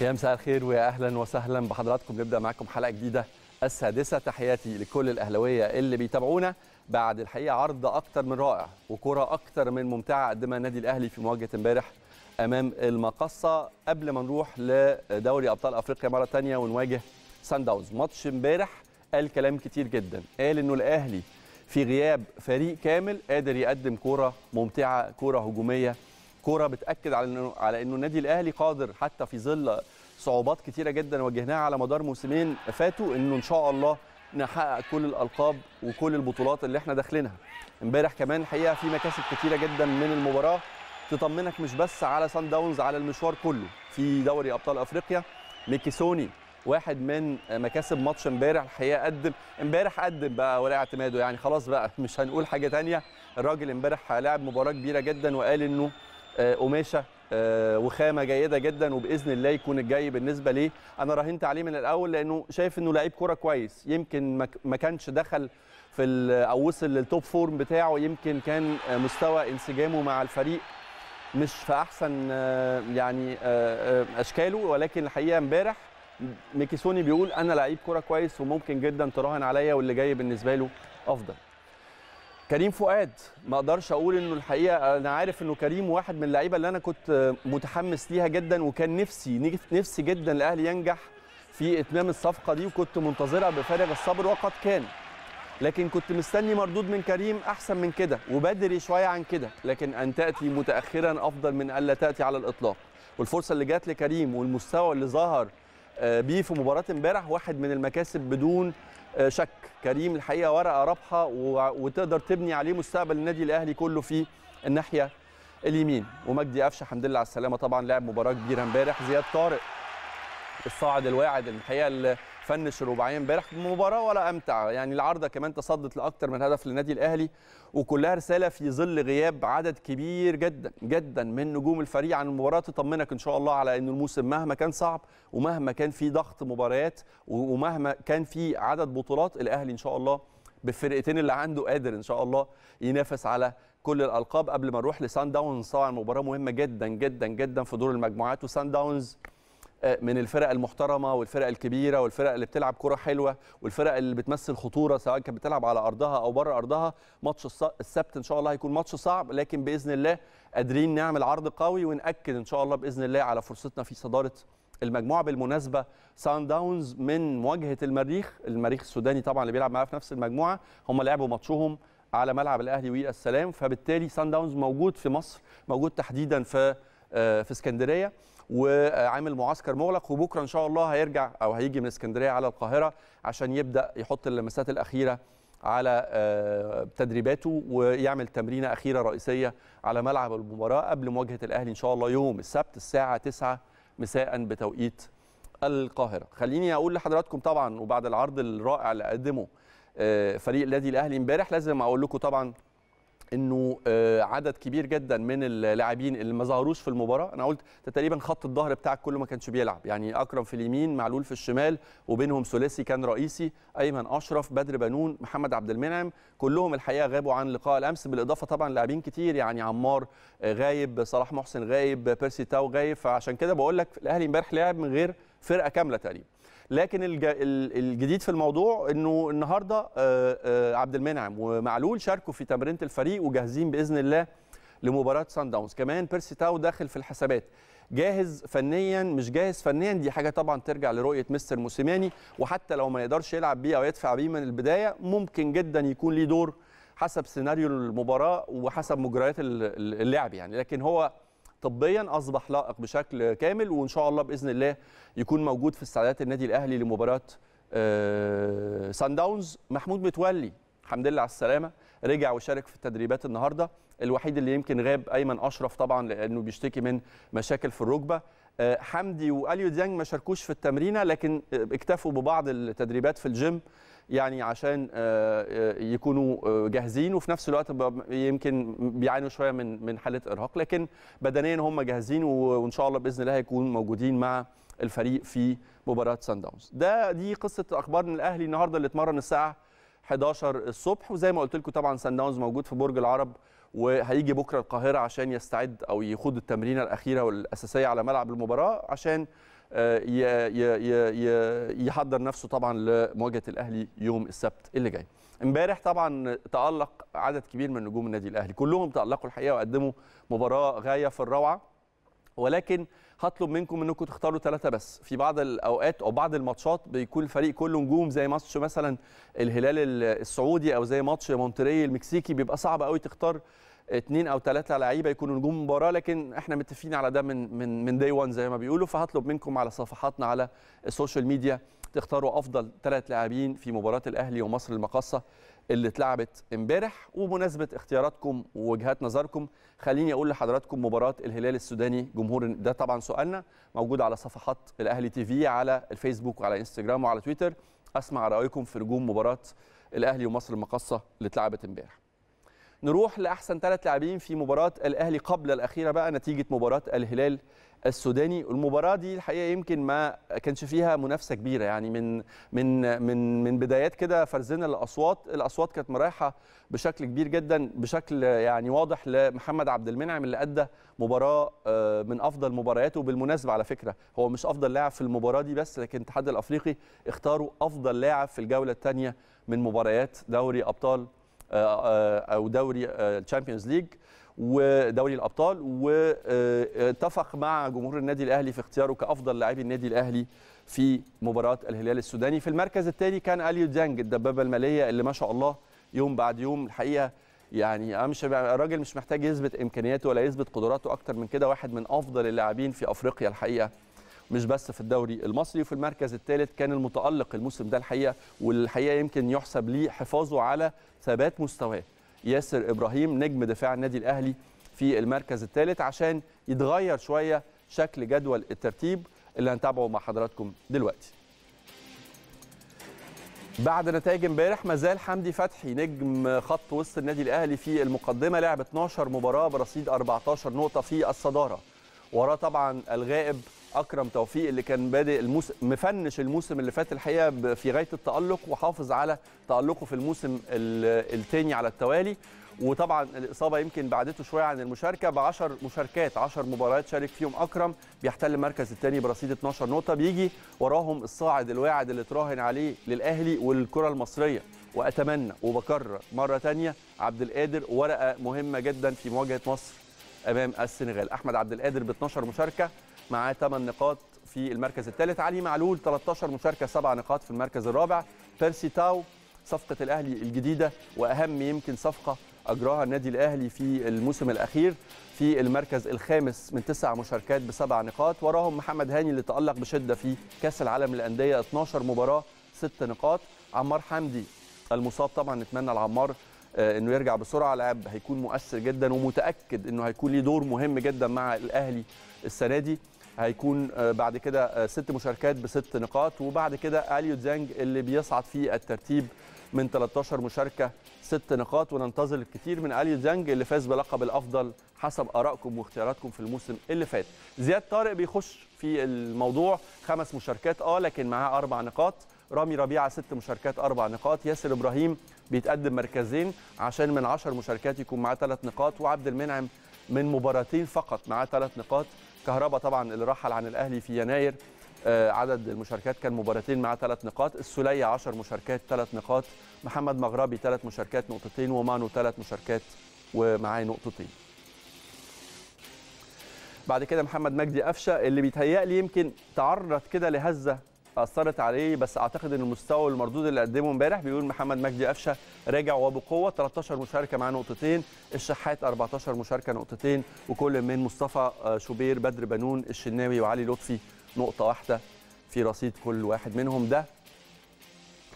يا مساء الخير ويا اهلا وسهلا بحضراتكم نبدا معاكم حلقه جديده السادسه تحياتي لكل الاهلاويه اللي بيتابعونا بعد الحقيقه عرض اكتر من رائع وكره اكتر من ممتعه قدمها النادي الاهلي في مواجهه امبارح امام المقصه قبل ما نروح لدوري ابطال افريقيا مره ثانيه ونواجه سان داونز ماتش امبارح قال كلام كتير جدا قال انه الاهلي في غياب فريق كامل قادر يقدم كوره ممتعه كوره هجوميه الكوره بتاكد على انه على انه النادي الاهلي قادر حتى في ظل صعوبات كتيره جدا واجهناها على مدار موسمين فاتوا انه ان شاء الله نحقق كل الالقاب وكل البطولات اللي احنا داخلينها امبارح كمان الحقيقه في مكاسب كتيره جدا من المباراه تطمنك مش بس على سان داونز على المشوار كله في دوري ابطال افريقيا ميكيسوني واحد من مكاسب ماتش امبارح الحقيقه قدم امبارح قدم بقى ولا اعتماده يعني خلاص بقى مش هنقول حاجه ثانيه الراجل امبارح لعب مباراه كبيره جدا وقال انه آه، قماشه آه، وخامه جيده جدا وباذن الله يكون الجاي بالنسبه ليه انا راهنت عليه من الاول لانه شايف انه لعيب كوره كويس يمكن ما كانش دخل في او وصل للتوب فورم بتاعه يمكن كان مستوى انسجامه مع الفريق مش في احسن آه، يعني اشكاله ولكن الحقيقه امبارح ميكيسوني بيقول انا لعيب كوره كويس وممكن جدا تراهن عليا واللي جاي بالنسبه له افضل كريم فؤاد ما اقدرش اقول انه الحقيقه انا عارف انه كريم واحد من اللعيبه اللي انا كنت متحمس ليها جدا وكان نفسي نفسي جدا الاهلي ينجح في اتمام الصفقه دي وكنت منتظرها بفارغ الصبر وقد كان لكن كنت مستني مردود من كريم احسن من كده وبدري شويه عن كده لكن ان تاتي متاخرا افضل من الا تاتي على الاطلاق والفرصه اللي جات لكريم والمستوى اللي ظهر آه، بيه في مباراه امبارح واحد من المكاسب بدون آه، شك كريم الحقيقه ورقه رابحه وتقدر تبني عليه مستقبل النادي الاهلي كله في الناحيه اليمين ومجدي قفشه الحمد لله على السلامه طبعا لعب مباراه كبيره امبارح زياد طارق الصاعد الواعد الحقيقه فنش الرباعيه امبارح مباراه ولا امتع يعني العارضه كمان تصدت لاكثر من هدف للنادي الاهلي وكلها رساله في ظل غياب عدد كبير جدا جدا من نجوم الفريق عن المباراه تطمنك ان شاء الله على ان الموسم مهما كان صعب ومهما كان في ضغط مباريات ومهما كان في عدد بطولات الاهلي ان شاء الله بالفرقتين اللي عنده قادر ان شاء الله ينافس على كل الالقاب قبل ما نروح لسان داونز طبعا مباراه مهمه جدا جدا جدا في دور المجموعات وسان داونز من الفرق المحترمه والفرق الكبيره والفرق اللي بتلعب كره حلوه والفرق اللي بتمثل خطوره سواء كانت بتلعب على ارضها او بره ارضها ماتش السبت ان شاء الله هيكون ماتش صعب لكن باذن الله قادرين نعمل عرض قوي وناكد ان شاء الله باذن الله على فرصتنا في صداره المجموعه بالمناسبه سان داونز من مواجهه المريخ المريخ السوداني طبعا اللي بيلعب معاه في نفس المجموعه هم لعبوا ماتشهم على ملعب الاهلي ويا السلام فبالتالي سان داونز موجود في مصر موجود تحديدا في آه، في اسكندريه وعامل معسكر مغلق وبكره ان شاء الله هيرجع او هيجي من اسكندريه على القاهره عشان يبدا يحط اللمسات الاخيره على آه، تدريباته ويعمل تمرينه اخيره رئيسيه على ملعب المباراه قبل مواجهه الاهلي ان شاء الله يوم السبت الساعه 9 مساء بتوقيت القاهره خليني اقول لحضراتكم طبعا وبعد العرض الرائع اللي قدمه آه، فريق النادي الاهلي امبارح لازم اقول لكم طبعا انه آه، عدد كبير جدا من اللاعبين اللي ما ظهروش في المباراه انا قلت تقريبا خط الظهر بتاعك كله ما كانش بيلعب يعني اكرم في اليمين معلول في الشمال وبينهم ثلاثي كان رئيسي ايمن اشرف بدر بنون محمد عبد المنعم كلهم الحقيقه غابوا عن لقاء الامس بالاضافه طبعا لاعبين كتير يعني عمار آه، غايب صلاح محسن غايب بيرسي تاو غايب فعشان كده بقول لك الاهلي امبارح لعب من غير فرقه كامله تقريبا لكن الجديد في الموضوع انه النهارده آه، آه، عبد المنعم ومعلول شاركوا في تمرينه الفريق وجاهزين باذن الله لمباراه سان داونز كمان بيرسي تاو داخل في الحسابات جاهز فنيا مش جاهز فنيا دي حاجه طبعا ترجع لرؤيه مستر موسيماني وحتى لو ما يقدرش يلعب بيه او يدفع بيه من البدايه ممكن جدا يكون ليه دور حسب سيناريو المباراه وحسب مجريات اللعب يعني لكن هو طبيا اصبح لائق بشكل كامل وان شاء الله باذن الله يكون موجود في استعدادات النادي الاهلي لمباراه آه، سان داونز محمود متولي الحمد لله على السلامه رجع وشارك في التدريبات النهارده الوحيد اللي يمكن غاب ايمن اشرف طبعا لانه بيشتكي من مشاكل في الركبه آه، حمدي واليو ديانج ما شاركوش في التمرينه لكن آه، اكتفوا ببعض التدريبات في الجيم يعني عشان آه، آه، يكونوا آه، جاهزين وفي نفس الوقت يمكن بيعانوا شويه من من حاله ارهاق لكن بدنيا هم جاهزين وان شاء الله باذن الله هيكونوا موجودين مع الفريق في مباراه سان داونز ده دي قصه اخبار من الاهلي النهارده اللي اتمرن الساعه 11 الصبح وزي ما قلت لكم طبعا سان داونز موجود في برج العرب وهيجي بكره القاهره عشان يستعد او يخوض التمرينه الاخيره والاساسيه على ملعب المباراه عشان يحضر نفسه طبعا لمواجهه الاهلي يوم السبت اللي جاي امبارح طبعا تالق عدد كبير من نجوم النادي الاهلي كلهم تالقوا الحقيقه وقدموا مباراه غايه في الروعه ولكن هطلب منكم انكم تختاروا ثلاثه بس في بعض الاوقات او بعض الماتشات بيكون الفريق كله نجوم زي ماتش مثلا الهلال السعودي او زي ماتش مونتري المكسيكي بيبقى صعب قوي تختار اثنين او ثلاثه لعيبه يكونوا نجوم مباراه لكن احنا متفقين على ده من من من داي 1 زي ما بيقولوا فهطلب منكم على صفحاتنا على السوشيال ميديا تختاروا افضل ثلاث لاعبين في مباراه الاهلي ومصر المقاصه اللي اتلعبت امبارح وبمناسبه اختياراتكم ووجهات نظركم خليني اقول لحضراتكم مباراه الهلال السوداني جمهور ده طبعا سؤالنا موجود على صفحات الاهلي تي في على الفيسبوك وعلى انستجرام وعلى تويتر اسمع رايكم في نجوم مباراه الاهلي ومصر المقاصه اللي اتلعبت امبارح نروح لاحسن ثلاث لاعبين في مباراه الاهلي قبل الاخيره بقى نتيجه مباراه الهلال السوداني المباراه دي الحقيقه يمكن ما كانش فيها منافسه كبيره يعني من من من من بدايات كده فرزنا الاصوات الاصوات كانت مرايحه بشكل كبير جدا بشكل يعني واضح لمحمد عبد المنعم اللي ادى مباراه آه، من افضل مبارياته بالمناسبه على فكره هو مش افضل لاعب في المباراه دي بس لكن الاتحاد الافريقي اختاروا افضل لاعب في الجوله الثانيه من مباريات دوري ابطال آه، آه، او دوري تشامبيونز آه، ليج ودوري الابطال واتفق مع جمهور النادي الاهلي في اختياره كافضل لاعبي النادي الاهلي في مباراه الهلال السوداني في المركز الثاني كان اليو ديانج الدبابه الماليه اللي ما شاء الله يوم بعد يوم الحقيقه يعني مش الراجل مش محتاج يثبت امكانياته ولا يثبت قدراته اكتر من كده واحد من افضل اللاعبين في افريقيا الحقيقه مش بس في الدوري المصري وفي المركز الثالث كان المتألق الموسم ده الحقيقة والحقيقة يمكن يحسب ليه حفاظه على ثبات مستواه ياسر إبراهيم نجم دفاع النادي الأهلي في المركز الثالث عشان يتغير شوية شكل جدول الترتيب اللي هنتابعه مع حضراتكم دلوقتي بعد نتائج امبارح ما زال حمدي فتحي نجم خط وسط النادي الاهلي في المقدمه لعب 12 مباراه برصيد 14 نقطه في الصداره وراه طبعا الغائب اكرم توفيق اللي كان بادئ الموسم مفنش الموسم اللي فات الحقيقه في غايه التالق وحافظ على تالقه في الموسم الثاني على التوالي وطبعا الاصابه يمكن بعدته شويه عن المشاركه ب 10 مشاركات 10 مباريات شارك فيهم اكرم بيحتل المركز الثاني برصيد 12 نقطه بيجي وراهم الصاعد الواعد اللي تراهن عليه للاهلي والكره المصريه واتمنى وبكرر مره ثانيه عبد القادر ورقه مهمه جدا في مواجهه مصر امام السنغال احمد عبد القادر ب 12 مشاركه معاه 8 نقاط في المركز الثالث علي معلول 13 مشاركه 7 نقاط في المركز الرابع بيرسي تاو صفقه الاهلي الجديده واهم يمكن صفقه اجراها النادي الاهلي في الموسم الاخير في المركز الخامس من تسع مشاركات بسبع نقاط وراهم محمد هاني اللي تالق بشده في كاس العالم للانديه 12 مباراه ست نقاط عمار حمدي المصاب طبعا نتمنى لعمار آه، انه يرجع بسرعه لاعب هيكون مؤثر جدا ومتاكد انه هيكون ليه دور مهم جدا مع الاهلي السنه دي هيكون آه، بعد كده آه، ست مشاركات بست نقاط وبعد كده اليو زانج اللي بيصعد في الترتيب من 13 مشاركه ست نقاط وننتظر الكثير من اليو زانج اللي فاز بلقب الافضل حسب ارائكم واختياراتكم في الموسم اللي فات زياد طارق بيخش في الموضوع خمس مشاركات اه لكن معاه اربع نقاط رامي ربيعه ست مشاركات اربع نقاط ياسر ابراهيم بيتقدم مركزين عشان من 10 مشاركات يكون معاه ثلاث نقاط وعبد المنعم من مباراتين فقط معاه ثلاث نقاط كهربا طبعا اللي رحل عن الاهلي في يناير آه، عدد المشاركات كان مباراتين مع ثلاث نقاط السلية 10 مشاركات ثلاث نقاط محمد مغربي ثلاث مشاركات نقطتين ومانو ثلاث مشاركات ومعاه نقطتين بعد كده محمد مجدي قفشه اللي بيتهيأ لي يمكن تعرض كده لهزه اثرت عليه بس اعتقد ان المستوى والمردود اللي قدمه امبارح بيقول محمد مجدي قفشه راجع وبقوه 13 مشاركه مع نقطتين الشحات 14 مشاركه نقطتين وكل من مصطفى آه، شوبير بدر بنون الشناوي وعلي لطفي نقطه واحده في رصيد كل واحد منهم ده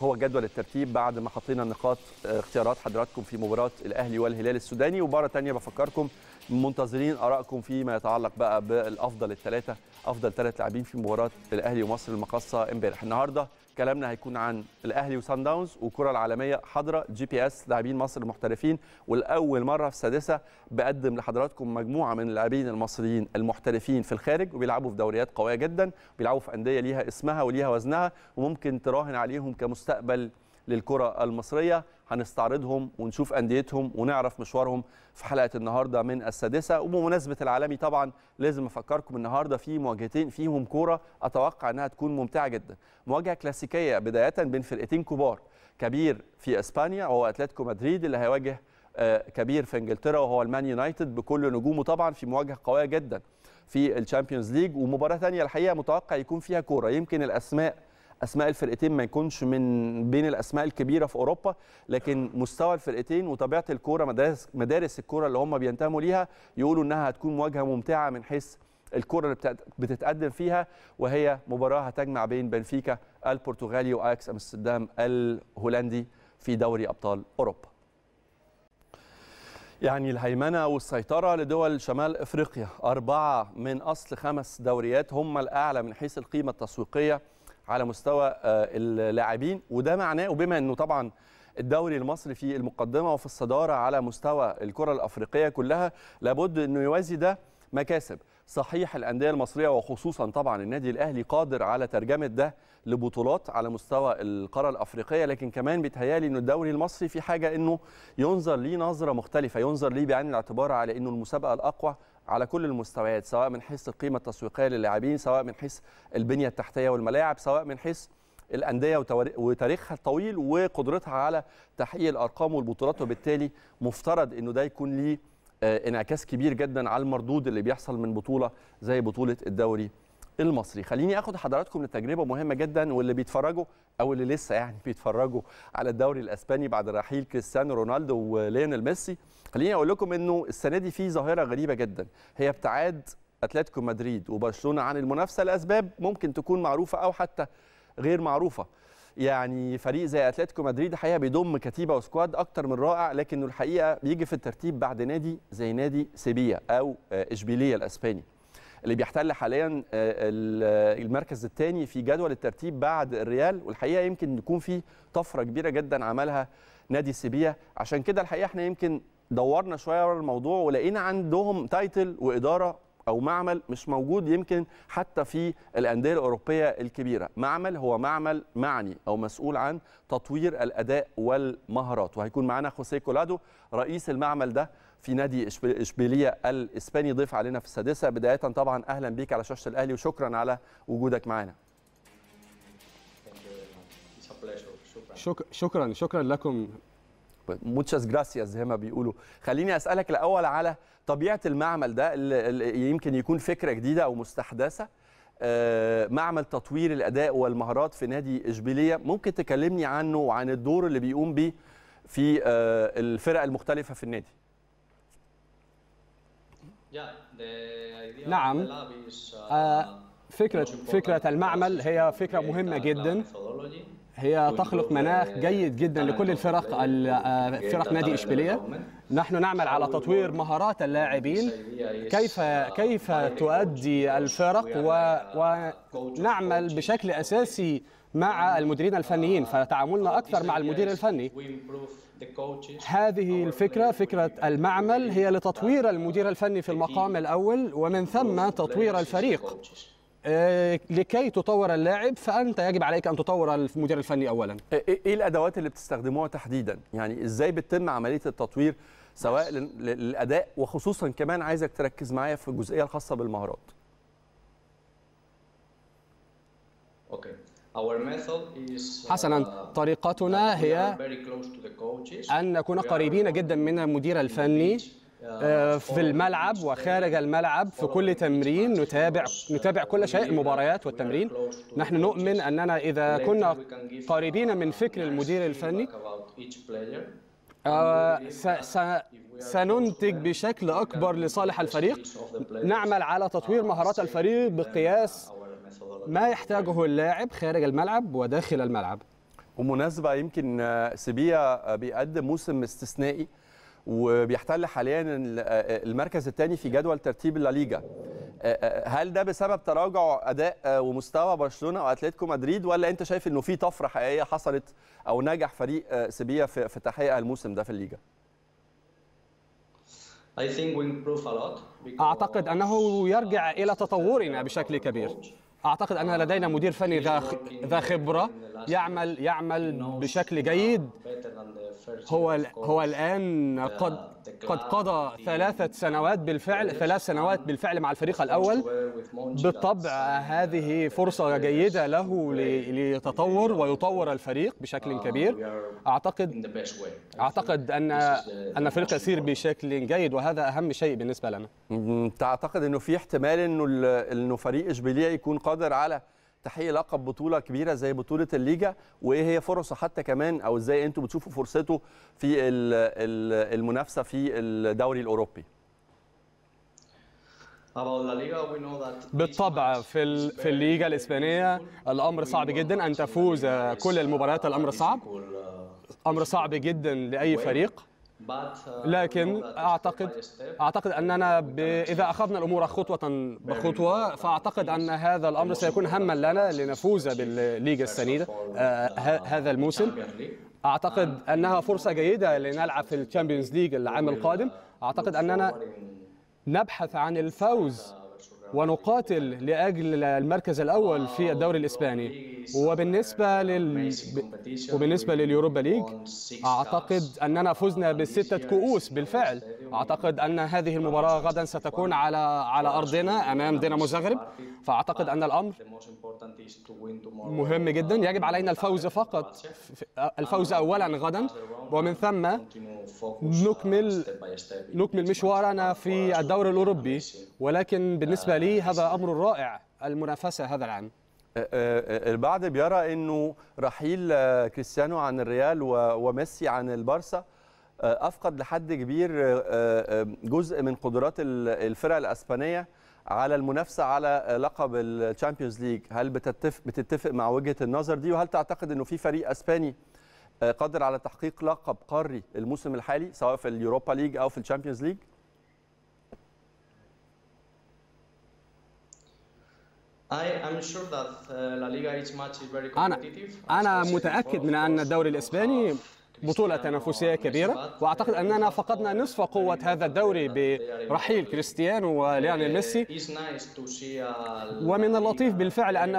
هو جدول الترتيب بعد ما حطينا نقاط آه، اختيارات حضراتكم في مباراه الاهلي والهلال السوداني ومباراة تانية بفكركم منتظرين ارائكم فيما يتعلق بقى بالافضل الثلاثه افضل ثلاث لاعبين في مباراه الاهلي ومصر المقاصه امبارح النهارده كلامنا هيكون عن الاهلي وسان داونز والكره العالميه حاضره جي بي اس لاعبين مصر المحترفين والاول مره في السادسه بقدم لحضراتكم مجموعه من اللاعبين المصريين المحترفين في الخارج وبيلعبوا في دوريات قويه جدا بيلعبوا في انديه ليها اسمها وليها وزنها وممكن تراهن عليهم كمستقبل للكرة المصرية هنستعرضهم ونشوف أنديتهم ونعرف مشوارهم في حلقة النهاردة من السادسة وبمناسبة العالمي طبعا لازم أفكركم النهاردة في مواجهتين فيهم كورة أتوقع أنها تكون ممتعة جدا مواجهة كلاسيكية بداية بين فرقتين كبار كبير في إسبانيا وهو أتلتيكو مدريد اللي هيواجه آه، كبير في انجلترا وهو المان يونايتد بكل نجومه طبعا في مواجهه قويه جدا في الشامبيونز ليج ومباراه ثانيه الحقيقه متوقع يكون فيها كوره يمكن الاسماء اسماء الفرقتين ما يكونش من بين الاسماء الكبيره في اوروبا لكن مستوى الفرقتين وطبيعه الكوره مدارس مدارس الكوره اللي هم بينتموا ليها يقولوا انها هتكون مواجهه ممتعه من حيث الكرة اللي بتتقدم فيها وهي مباراة هتجمع بين بنفيكا البرتغالي وآكس أمستردام الهولندي في دوري أبطال أوروبا يعني الهيمنة والسيطرة لدول شمال إفريقيا أربعة من أصل خمس دوريات هم الأعلى من حيث القيمة التسويقية على مستوى آه، اللاعبين وده معناه وبما انه طبعا الدوري المصري في المقدمه وفي الصداره على مستوى الكره الافريقيه كلها لابد انه يوازي ده مكاسب صحيح الانديه المصريه وخصوصا طبعا النادي الاهلي قادر على ترجمه ده لبطولات على مستوى القاره الافريقيه لكن كمان بيتهيالي انه الدوري المصري في حاجه انه ينظر ليه نظره مختلفه ينظر ليه بعين الاعتبار على انه المسابقه الاقوى على كل المستويات سواء من حيث القيمه التسويقيه للاعبين سواء من حيث البنيه التحتيه والملاعب سواء من حيث الانديه وتاريخها الطويل وقدرتها على تحقيق الارقام والبطولات وبالتالي مفترض انه ده يكون ليه آه، انعكاس كبير جدا على المردود اللي بيحصل من بطوله زي بطوله الدوري المصري خليني اخد حضراتكم لتجربه مهمه جدا واللي بيتفرجوا او اللي لسه يعني بيتفرجوا على الدوري الاسباني بعد رحيل كريستيانو رونالدو وليونيل ميسي خليني اقول لكم انه السنه دي في ظاهره غريبه جدا هي ابتعاد اتلتيكو مدريد وبرشلونه عن المنافسه لاسباب ممكن تكون معروفه او حتى غير معروفه يعني فريق زي اتلتيكو مدريد الحقيقه بيضم كتيبه وسكواد اكتر من رائع لكنه الحقيقه بيجي في الترتيب بعد نادي زي نادي سيبيا او اشبيليه الاسباني اللي بيحتل حاليا آه، آه، المركز الثاني في جدول الترتيب بعد الريال والحقيقه يمكن يكون في طفره كبيره جدا عملها نادي سيبيا عشان كده الحقيقه احنا يمكن دورنا شويه ورا الموضوع ولقينا عندهم تايتل واداره او معمل مش موجود يمكن حتى في الانديه الاوروبيه الكبيره معمل هو معمل معني او مسؤول عن تطوير الاداء والمهارات وهيكون معانا خوسيه كولادو رئيس المعمل ده في نادي اشبيليه الاسباني ضيف علينا في السادسه بدايه طبعا اهلا بيك على شاشه الاهلي وشكرا على وجودك معنا شكرا شكرا شكرا لكم موتشاس جراسياس زي ما بيقولوا خليني اسالك الاول على طبيعه المعمل ده اللي يمكن يكون فكره جديده او مستحدثه آه، معمل تطوير الاداء والمهارات في نادي اشبيليه ممكن تكلمني عنه وعن الدور اللي بيقوم به في آه، الفرق المختلفه في النادي نعم uh, آه، فكرة فكرة المعمل هي فكرة مهمة جدا هي تخلق مناخ جيد جدا لكل الفرق آه، فرق نادي اشبيليه نحن نعمل على تطوير مهارات اللاعبين uh, كيف كيف تؤدي الفرق ونعمل uh, بشكل اساسي مع المديرين الفنيين فتعاملنا اكثر مع المدير الفني هذه الفكرة فكرة المعمل هي لتطوير المدير الفني في المقام الأول ومن ثم تطوير الفريق آه، لكي تطور اللاعب فانت يجب عليك ان تطور المدير الفني اولا ايه, إيه،, إيه الادوات اللي بتستخدموها تحديدا يعني ازاي بتتم عمليه التطوير سواء للاداء وخصوصا كمان عايزك تركز معايا في الجزئيه الخاصه بالمهارات اوكي حسنا uh, طريقتنا هي أن نكون قريبين جدا من المدير الفني uh, آه، في الملعب وخارج الملعب في كل تمرين نتابع uh, نتابع كل شيء المباريات والتمرين نحن نؤمن اننا اذا كنا قريبين من فكر المدير الفني آه، سننتج بشكل اكبر لصالح الفريق نعمل على تطوير مهارات الفريق بقياس ما يحتاجه اللاعب خارج الملعب وداخل الملعب ومناسبة يمكن سيبيا بيقدم موسم استثنائي وبيحتل حاليا المركز الثاني في جدول ترتيب الليغا أه، أه، هل ده بسبب تراجع اداء ومستوى برشلونه واتلتيكو مدريد ولا انت شايف انه في طفره حقيقيه حصلت او نجح فريق أه، سيبيا في تحقيقها الموسم ده في الليغا اعتقد انه يرجع الى تطورنا بشكل كبير اعتقد ان لدينا مدير فني ذا ذا خبره يعمل يعمل بشكل جيد هو هو الان قد قد قضى ثلاثة سنوات بالفعل ثلاث سنوات بالفعل مع الفريق الأول بالطبع هذه فرصة جيدة له ليتطور ويطور الفريق بشكل uh, كبير أعتقد أعتقد أن أن الفريق يسير بشكل جيد وهذا أهم شيء بالنسبة لنا تعتقد أنه في احتمال أنه أنه فريق إشبيلية يكون قادر على تحقيق لقب بطوله كبيره زي بطوله الليجا وايه هي فرصه حتى كمان او ازاي انتوا بتشوفوا فرصته في المنافسه في الدوري الاوروبي بالطبع في في الليغا الاسبانيه الامر صعب جدا ان تفوز كل المباريات uh, الامر صعب uh, امر صعب جدا لاي فريق Uh, لكن اعتقد اعتقد اننا ب... اذا اخذنا الامور خطوه بخطوه فاعتقد ان هذا الامر سيكون هما لنا لنفوز بالليغا السنيده آه، uh, هذا الموسم اعتقد انها فرصه جيده لنلعب في الشامبيونز ليج العام uh, القادم اعتقد اننا نبحث عن الفوز ونقاتل لاجل المركز الاول في الدوري الاسباني وبالنسبه لل وبالنسبه لليوروبا ليج اعتقد اننا فزنا بسته كؤوس بالفعل اعتقد ان هذه المباراه غدا ستكون على على ارضنا امام دينامو زغرب فاعتقد ان الامر مهم جدا يجب علينا الفوز فقط الفوز اولا غدا ومن ثم نكمل نكمل مشوارنا في الدوري الاوروبي ولكن بالنسبه لي هذا امر رائع المنافسه هذا العام البعض بيرى انه رحيل آه، كريستيانو عن الريال وميسي عن البارسا افقد لحد كبير آه، آه، جزء من قدرات الفرق الاسبانيه على المنافسه على لقب الشامبيونز ليج هل بتتفق بتتفق مع وجهه النظر دي وهل تعتقد انه في فريق اسباني قادر على تحقيق لقب قاري الموسم الحالي سواء في اليوروبا ليج او في الشامبيونز ليج Uh, أنا أنا متأكد من أن الدوري الإسباني بطولة تنافسية كبيرة وأعتقد أننا فقدنا نصف قوة هذا الدوري برحيل كريستيانو وليانيل uh, ميسي uh, ومن اللطيف بالفعل أن,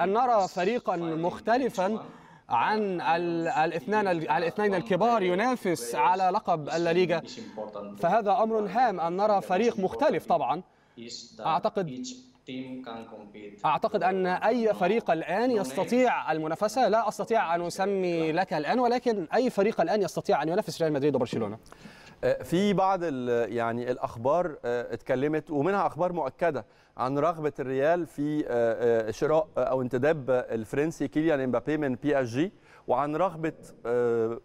أن نرى فريقا مختلفا عن الاثنين الاثنين الكبار ينافس على لقب الليغا فهذا امر هام ان نرى فريق مختلف طبعا اعتقد اعتقد ان اي فريق الان يستطيع المنافسه لا استطيع ان اسمي لك الان ولكن اي فريق الان يستطيع ان ينافس ريال مدريد وبرشلونه أه، في بعض يعني الاخبار أه، اتكلمت ومنها اخبار مؤكده عن رغبه الريال في أه، شراء او انتداب الفرنسي كيليان امبابي من بي اس جي وعن رغبه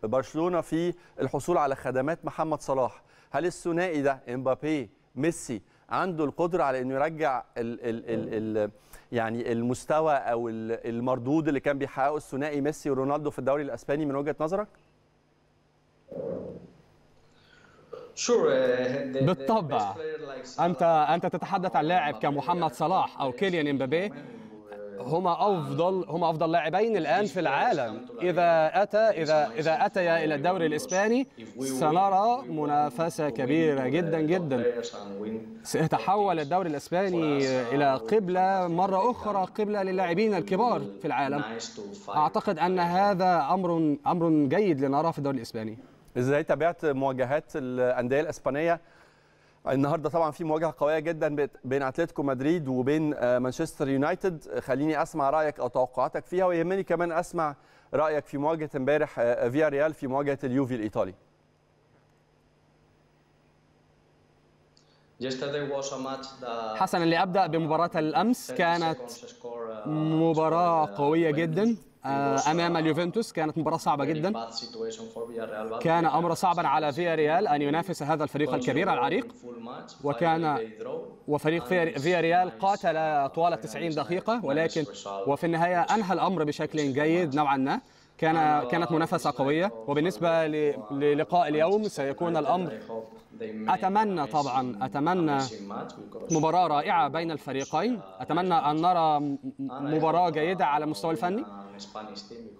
برشلونه في الحصول على خدمات محمد صلاح هل الثنائي ده امبابي ميسي عنده القدره على انه يرجع ال ال ال الـ يعني المستوى او المردود اللي كان بيحققه الثنائي ميسي ورونالدو في الدوري الاسباني من وجهه نظرك؟ uh, بالطبع انت انت تتحدث عن لاعب كمحمد صلاح او كيليان امبابي هما افضل هما افضل لاعبين الان في العالم اذا اتى اذا اذا اتيا الى الدوري الاسباني سنرى منافسه كبيره جدا جدا سيتحول الدوري الاسباني الى قبله مره اخرى قبله للاعبين الكبار في العالم اعتقد ان هذا امر امر جيد لنراه في الدوري الاسباني ازاي تابعت مواجهات الانديه الاسبانيه النهارده طبعا في مواجهه قويه جدا بين اتلتيكو مدريد وبين آه، مانشستر يونايتد خليني اسمع رايك او توقعاتك فيها ويهمني كمان اسمع رايك في مواجهه امبارح آه، فيا ريال في مواجهه اليوفي الايطالي حسنا لابدا بمباراه الامس كانت آه، مباراه قويه جدا آه، امام آه، اليوفنتوس كانت مباراه يعني صعبه جدا كان امر صعبا على فيا ريال ان ينافس هذا الفريق الكبير العريق وكان وفريق فيا ريال قاتل طوال 90 دقيقه ولكن وفي النهايه انهى الامر بشكل جيد نوعا ما كان كانت منافسة قوية وبالنسبة للقاء اليوم سيكون الأمر أتمنى طبعا أتمنى مباراة رائعة بين الفريقين أتمنى أن نرى مباراة جيدة على المستوى الفني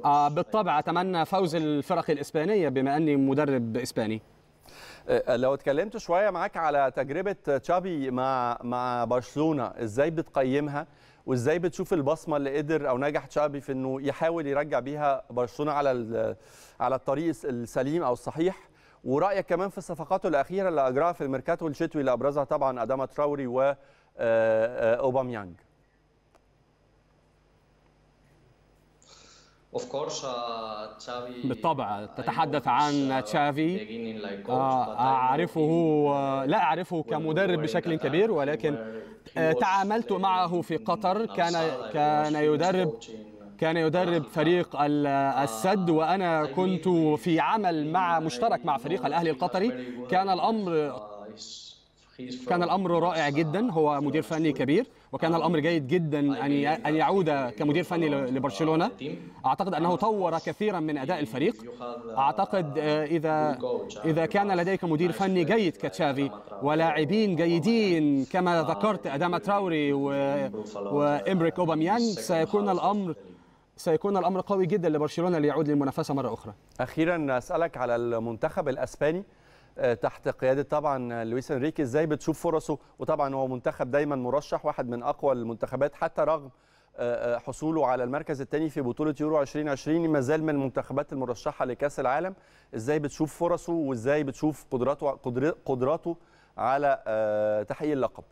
آه، بالطبع أتمنى فوز الفرق الإسبانية بما أني مدرب إسباني آه، لو اتكلمت شويه معاك على تجربه تشابي مع مع برشلونه ازاي بتقيمها وازاي بتشوف البصمه اللي قدر او نجح تشابي في انه يحاول يرجع بيها برشلونه على على الطريق السليم او الصحيح ورايك كمان في صفقاته الاخيره اللي اجراها في الميركاتو الشتوي اللي ابرزها طبعا اداما تراوري و آه، آه، اوباميانج Uh, بالطبع تتحدث عن تشافي uh, آه، أعرفه آه، لا أعرفه كمدرب بشكل كبير ولكن آه، تعاملت معه في قطر كان كان يدرب كان uh, يدرب فريق السد وأنا كنت في عمل مع مشترك مع فريق الأهلي القطري كان الأمر كان الأمر رائع جدا هو مدير فني كبير وكان الامر جيد جدا ان أيوة. ان يعود كمدير فني لبرشلونه اعتقد انه طور كثيرا من اداء الفريق اعتقد آه، اذا آه، اذا كان لديك مدير فني جيد كتشافي ولاعبين جيدين كما آه، ذكرت اداما تراوري وامريك اوباميان سيكون الامر سيكون الامر قوي جدا لبرشلونه ليعود للمنافسه مره اخرى. اخيرا اسالك على المنتخب الاسباني آه، تحت قياده طبعا لويس انريكي ازاي بتشوف فرصه وطبعا هو منتخب دايما مرشح واحد من اقوى المنتخبات حتى رغم آه، آه، حصوله على المركز الثاني في بطوله يورو 2020 ما زال من المنتخبات المرشحه لكاس العالم ازاي بتشوف فرصه وازاي بتشوف قدراته قدراته على تحقيق اللقب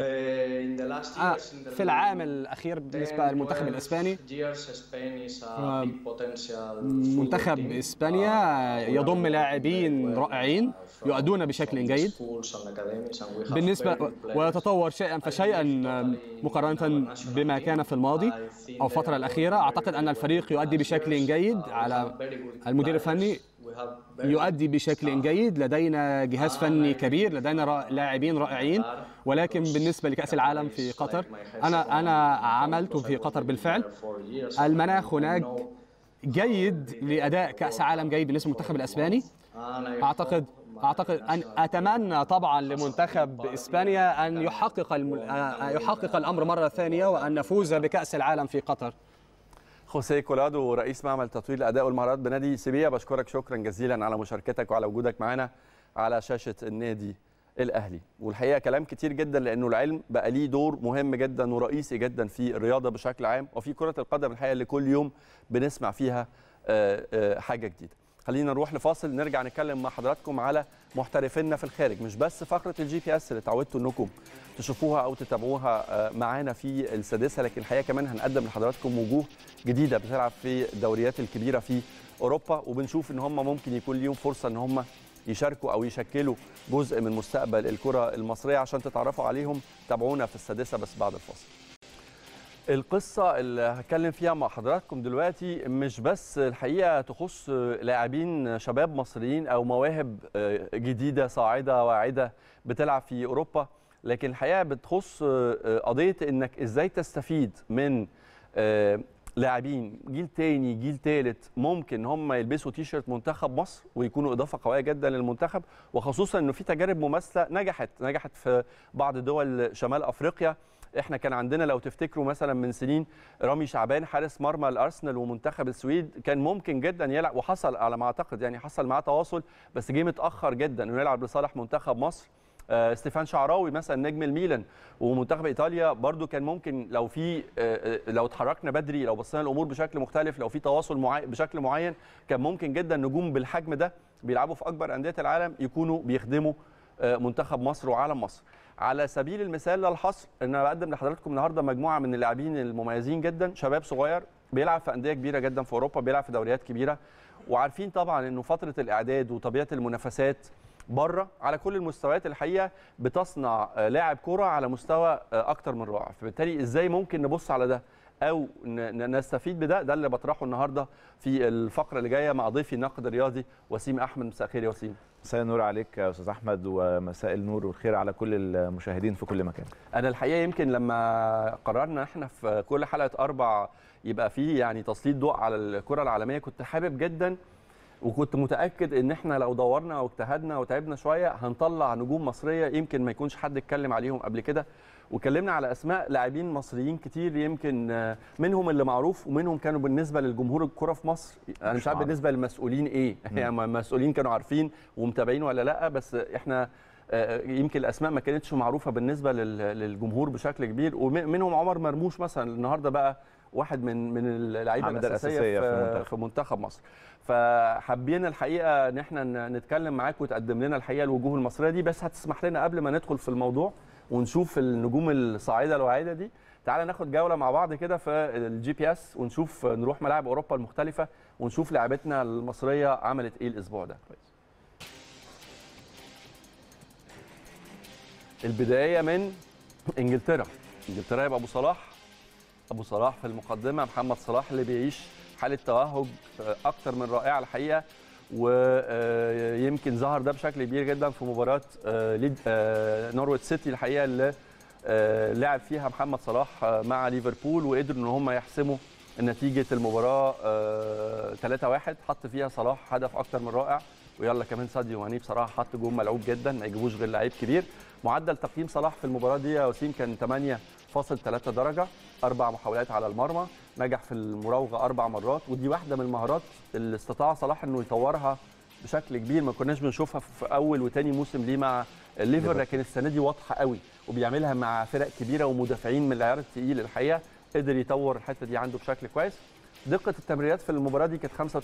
آه، آه، في العام الاخير بالنسبه للمنتخب الاسباني آه، منتخب اسبانيا uh, يضم لاعبين رائعين يؤدون بشكل جيد بالنسبه ويتطور شيئا فشيئا مقارنه بما كان في الماضي او الفتره الاخيره اعتقد ان الفريق يؤدي بشكل uh, جيد على المدير الفني يؤدي بشكل جيد لدينا جهاز ah, فني كبير لدينا لاعبين رائعين ولكن بالنسبة لكأس العالم في قطر أنا أنا عملت في قطر بالفعل المناخ هناك جيد لأداء كأس عالم جيد بالنسبة للمنتخب الأسباني أعتقد اعتقد ان اتمنى طبعا لمنتخب اسبانيا ان يحقق آه، يحقق الامر مره ثانيه وان نفوز بكاس العالم في قطر خوسيه كولادو رئيس معمل تطوير الاداء والمهارات بنادي سيبيا بشكرك شكرا جزيلا على مشاركتك وعلى وجودك معانا على شاشه النادي الاهلي والحقيقه كلام كتير جدا لانه العلم بقى ليه دور مهم جدا ورئيسي جدا في الرياضه بشكل عام وفي كره القدم الحقيقه اللي كل يوم بنسمع فيها آه، آه، حاجه جديده خلينا نروح لفاصل نرجع نتكلم مع حضراتكم على محترفينا في الخارج مش بس فقره الجي بي اس اللي اتعودتوا انكم تشوفوها او تتابعوها آه، معانا في السادسه لكن الحقيقه كمان هنقدم لحضراتكم وجوه جديده بتلعب في الدوريات الكبيره في اوروبا وبنشوف ان هم ممكن يكون ليهم فرصه ان هم يشاركوا او يشكلوا جزء من مستقبل الكره المصريه عشان تتعرفوا عليهم تابعونا في السادسه بس بعد الفاصل القصة اللي هتكلم فيها مع حضراتكم دلوقتي مش بس الحقيقة تخص لاعبين شباب مصريين أو مواهب آه، جديدة صاعدة واعدة بتلعب في أوروبا لكن الحقيقة بتخص آه، آه، قضية إنك إزاي تستفيد من لاعبين جيل تاني جيل تالت ممكن هم يلبسوا تي شيرت منتخب مصر ويكونوا اضافه قويه جدا للمنتخب وخصوصا انه في تجارب مماثله نجحت نجحت في بعض دول شمال افريقيا احنا كان عندنا لو تفتكروا مثلا من سنين رامي شعبان حارس مرمى الارسنال ومنتخب السويد كان ممكن جدا يلعب وحصل على ما اعتقد يعني حصل معاه تواصل بس جه متاخر جدا انه يلعب لصالح منتخب مصر آه، ستيفان شعراوي مثلا نجم الميلان ومنتخب ايطاليا برده كان ممكن لو في آه، آه، لو اتحركنا بدري لو بصينا الامور بشكل مختلف لو في تواصل معي بشكل معين كان ممكن جدا نجوم بالحجم ده بيلعبوا في اكبر انديه العالم يكونوا بيخدموا منتخب مصر وعالم مصر على سبيل المثال لا الحصر ان انا بقدم لحضراتكم النهارده مجموعه من اللاعبين المميزين جدا شباب صغير بيلعب في انديه كبيره جدا في اوروبا بيلعب في دوريات كبيره وعارفين طبعا انه فتره الاعداد وطبيعه المنافسات بره على كل المستويات الحقيقه بتصنع لاعب كره على مستوى اكتر من رائع فبالتالي ازاي ممكن نبص على ده او نستفيد بده ده اللي بطرحه النهارده في الفقره اللي جايه مع ضيفي الناقد الرياضي وسيم احمد مساء الخير يا وسيم مساء النور عليك يا استاذ احمد ومساء النور والخير على كل المشاهدين في كل مكان انا الحقيقه يمكن لما قررنا احنا في كل حلقه اربع يبقى فيه يعني تسليط ضوء على الكره العالميه كنت حابب جدا وكنت متاكد ان احنا لو دورنا واجتهدنا وتعبنا شويه هنطلع نجوم مصريه يمكن ما يكونش حد اتكلم عليهم قبل كده وكلمنا على اسماء لاعبين مصريين كتير يمكن آه، منهم اللي معروف ومنهم كانوا بالنسبه للجمهور الكره في مصر انا مش عارف بالنسبه للمسؤولين ايه يعني المسؤولين كانوا عارفين ومتابعين ولا لا بس احنا آه، آه، يمكن الاسماء ما كانتش معروفه بالنسبه للجمهور بشكل كبير ومنهم عمر مرموش مثلا النهارده بقى واحد من من اللعيبه الاساسيه في, في, في منتخب مصر فحبينا الحقيقه ان احنا نتكلم معاك وتقدم لنا الحقيقه الوجوه المصريه دي بس هتسمح لنا قبل ما ندخل في الموضوع ونشوف النجوم الصاعده الواعده دي تعالى ناخد جوله مع بعض كده في الجي بي اس ونشوف نروح ملاعب اوروبا المختلفه ونشوف لعبتنا المصريه عملت ايه الاسبوع ده كويس البدايه من انجلترا انجلترا يبقى ابو صلاح ابو صلاح في المقدمه محمد صلاح اللي بيعيش حاله توهج آه، اكتر من رائعه الحقيقه ويمكن ظهر ده بشكل كبير جدا في مباراه آه، آه، نورويت سيتي الحقيقه اللي آه، لعب فيها محمد صلاح مع ليفربول وقدروا ان هم يحسموا نتيجه المباراه 3-1 حط فيها صلاح هدف اكثر من رائع ويلا كمان ساديو ماني بصراحه حط جول ملعوب جدا ما يجيبوش غير لعيب كبير معدل تقييم صلاح في المباراه دي يا وسيم كان 8.3 درجه اربع محاولات على المرمى نجح في المراوغه اربع مرات ودي واحده من المهارات اللي استطاع صلاح انه يطورها بشكل كبير ما كناش بنشوفها في اول وتاني موسم ليه مع ليفر لكن السنه دي واضحه قوي وبيعملها مع فرق كبيره ومدافعين من العيار الثقيل الحقيقه قدر يطور الحته دي عنده بشكل كويس دقه التمريرات في المباراه دي كانت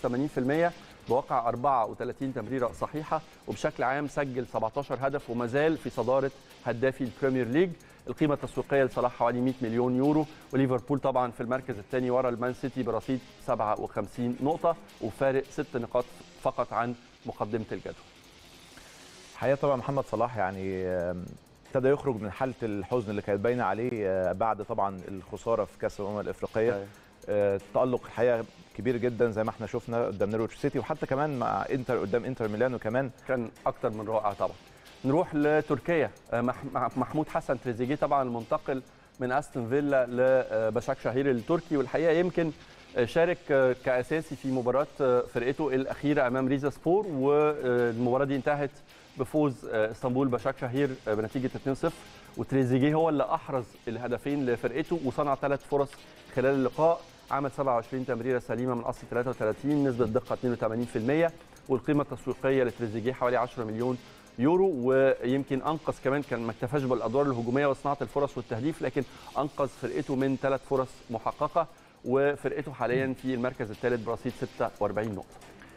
85% بواقع 34 تمريره صحيحه وبشكل عام سجل 17 هدف وما زال في صداره هدافي البريمير ليج القيمه التسويقيه لصلاح حوالي 100 مليون يورو وليفربول طبعا في المركز الثاني ورا المان سيتي برصيد 57 نقطه وفارق ست نقاط فقط عن مقدمه الجدول الحقيقه طبعا محمد صلاح يعني ابتدى يخرج من حاله الحزن اللي كانت باينه عليه آه، بعد طبعا الخساره في كاس الامم الافريقيه أيوة. آه، تالق الحقيقه كبير جدا زي ما احنا شفنا قدام نيرويتش سيتي وحتى كمان مع انتر قدام انتر ميلانو كمان كان اكتر من رائع طبعا نروح لتركيا آه، محمود حسن تريزيجيه طبعا المنتقل من استون فيلا لبشاك آه، شهير التركي والحقيقه يمكن آه، شارك كاساسي في مباراه فرقته الاخيره امام ريزا سبور والمباراه دي انتهت بفوز اسطنبول بشاك شهير بنتيجه 2-0 وتريزيجيه هو اللي احرز الهدفين لفرقته وصنع ثلاث فرص خلال اللقاء عمل 27 تمريره سليمه من اصل 33 نسبه دقه 82% والقيمه التسويقيه لتريزيجيه حوالي 10 مليون يورو ويمكن انقذ كمان كان ما اكتفاش بالادوار الهجوميه وصناعه الفرص والتهديف لكن انقذ فرقته من ثلاث فرص محققه وفرقته حاليا في المركز الثالث برصيد 46 نقطه.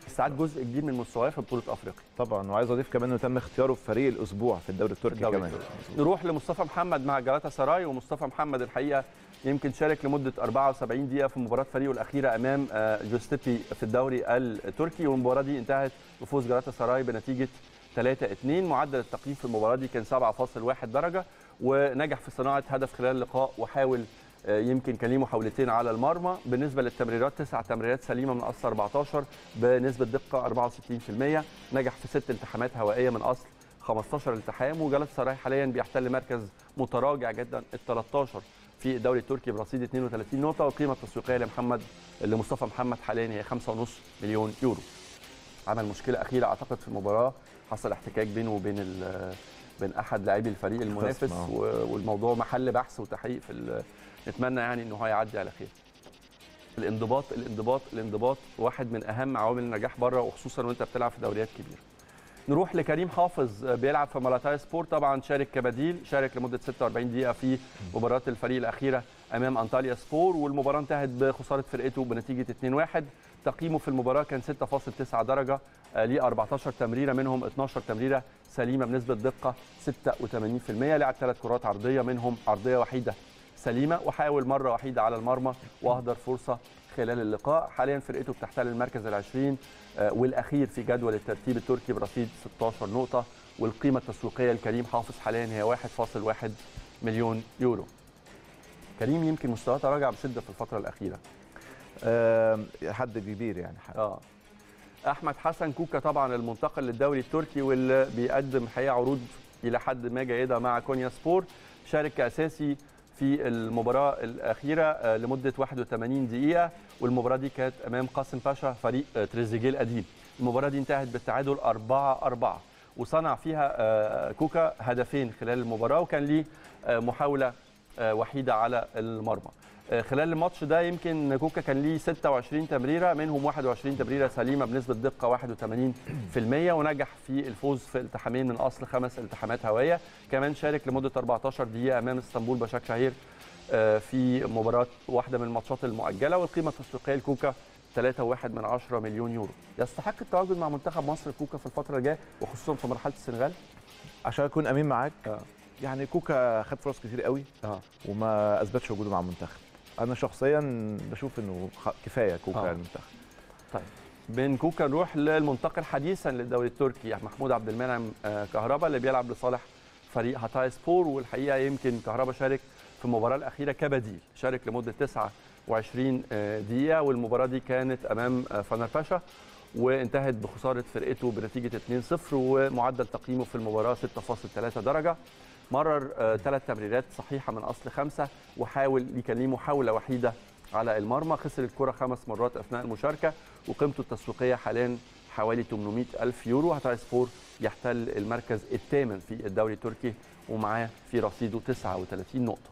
استعاد جزء كبير من مستواه في بطوله افريقيا. طبعا وعايز اضيف كمان انه تم اختياره في فريق الاسبوع في الدوري التركي كمان. التركي. نروح لمصطفى محمد مع جلاتا سراي ومصطفى محمد الحقيقه يمكن شارك لمده 74 دقيقه في مباراه فريقه الاخيره امام آه، جوستيبي في الدوري التركي والمباراه دي انتهت بفوز جلاتا سراي بنتيجه 3 2 معدل التقييم في المباراه دي كان 7.1 درجه ونجح في صناعه هدف خلال اللقاء وحاول آه، يمكن كان ليه محاولتين على المرمى بالنسبه للتمريرات تسع تمريرات سليمه من اصل 14 بنسبه دقه 64% نجح في ست التحامات هوائيه من اصل 15 التحام وجلال سراي حاليا بيحتل مركز متراجع جدا ال 13 في الدوري التركي برصيد 32 نقطه والقيمه التسويقيه لمحمد لمصطفى محمد حاليا هي 5.5 مليون يورو عمل مشكله اخيره اعتقد في المباراه حصل احتكاك بينه وبين بين احد لاعبي الفريق المنافس والموضوع محل بحث وتحقيق في نتمنى يعني انه هيعدي على خير الانضباط الانضباط الانضباط واحد من اهم عوامل النجاح بره وخصوصا وانت بتلعب في دوريات كبيره نروح لكريم حافظ آه، بيلعب في مالاتاي سبورت طبعا شارك كبديل شارك لمده 46 دقيقه في مباراه الفريق الاخيره امام انطاليا سبور والمباراه انتهت بخساره فرقته بنتيجه 2-1 تقييمه في المباراه كان 6.9 درجه ليه آه، 14 تمريره منهم 12 تمريره سليمه بنسبه دقه 86% لعب ثلاث كرات عرضيه منهم عرضيه وحيده سليمه وحاول مره وحيده على المرمى واهدر فرصه خلال اللقاء حاليا فرقته بتحتل المركز ال20 آه، والاخير في جدول الترتيب التركي برصيد 16 نقطه والقيمه التسويقيه لكريم حافظ حاليا هي 1.1 مليون يورو كريم يمكن مستواه تراجع بشده في الفتره الاخيره آه، حد كبير يعني حد. اه احمد حسن كوكا طبعا المنتقل للدوري التركي واللي بيقدم حقيقه عروض الى حد ما جيده مع كونيا سبور شارك كاساسي في المباراه الاخيره آه، لمده 81 دقيقه والمباراه دي كانت امام قاسم باشا فريق آه، تريزيجيه القديم المباراه دي انتهت بالتعادل 4 4 وصنع فيها كوكا هدفين خلال المباراه وكان ليه محاوله آه، وحيده على المرمى آه، خلال الماتش ده يمكن كوكا كان ليه 26 تمريره منهم 21 تمريره سليمه بنسبه دقه 81% ونجح في الفوز في التحامين من اصل خمس التحامات هوائيه كمان شارك لمده 14 دقيقه امام اسطنبول بشاك شهير آه، في مباراه واحده من الماتشات المؤجله والقيمه التسويقيه لكوكا 3.1 من 10 مليون يورو يستحق التواجد مع منتخب مصر كوكا في الفتره الجايه وخصوصا في مرحله السنغال عشان اكون امين معاك يعني كوكا خد فرص كتير قوي آه. وما اثبتش وجوده مع المنتخب انا شخصيا بشوف انه كفايه كوكا آه. المنتخب طيب من كوكا نروح للمنتقل حديثا للدوري التركي يعني محمود عبد المنعم آه، كهربا اللي بيلعب لصالح فريق هاتاي سبور والحقيقه يمكن كهربا شارك في المباراه الاخيره كبديل شارك لمده 29 آه، دقيقه والمباراه دي كانت امام آه، فنرفشه باشا وانتهت بخساره فرقته بنتيجه 2-0 ومعدل تقييمه في المباراه 6.3 درجه مرر آه، ثلاث تمريرات صحيحه من اصل خمسه وحاول يكلمه حاوله وحيده على المرمى خسر الكره خمس مرات اثناء المشاركه وقيمته التسويقيه حاليا حوالي 800 ألف يورو هتايسبور يحتل المركز الثامن في الدوري التركي ومعاه في رصيده 39 نقطه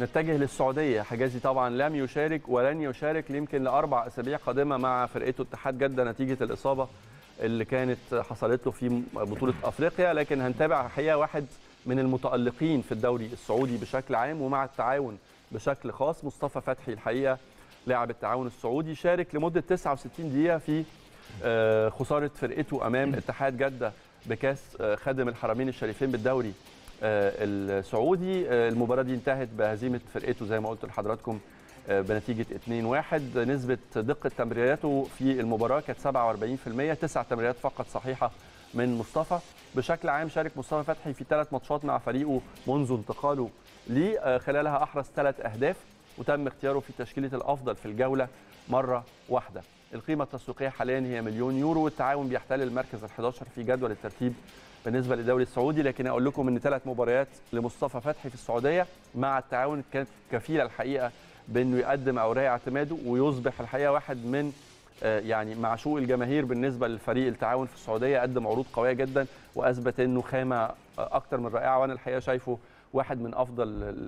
نتجه للسعوديه حجازي طبعا لم يشارك ولن يشارك يمكن لاربع اسابيع قادمه مع فرقته اتحاد جده نتيجه الاصابه اللي كانت حصلت له في بطوله افريقيا لكن هنتابع الحقيقه واحد من المتالقين في الدوري السعودي بشكل عام ومع التعاون بشكل خاص مصطفى فتحي الحقيقه لاعب التعاون السعودي شارك لمده 69 دقيقه في آه، خساره فرقته امام اتحاد جده بكاس آه، خادم الحرمين الشريفين بالدوري آه، السعودي آه، المباراه دي انتهت بهزيمه فرقته زي ما قلت لحضراتكم آه، بنتيجه 2-1 نسبه دقه تمريراته في المباراه كانت 47% تسع تمريرات فقط صحيحه من مصطفى بشكل عام شارك مصطفى فتحي في ثلاث ماتشات مع فريقه منذ انتقاله ليه خلالها احرز ثلاث اهداف وتم اختياره في تشكيله الافضل في الجوله مره واحده القيمه التسويقيه حاليا هي مليون يورو والتعاون بيحتل المركز ال11 في جدول الترتيب بالنسبه للدوري السعودي لكن اقول لكم ان ثلاث مباريات لمصطفى فتحي في السعوديه مع التعاون كانت كفيله الحقيقه بانه يقدم اوراق اعتماده ويصبح الحقيقه واحد من آه، يعني معشوق الجماهير بالنسبه للفريق التعاون في السعوديه قدم عروض قويه جدا واثبت انه خامه آه، اكتر من رائعه وانا الحقيقه شايفه واحد من افضل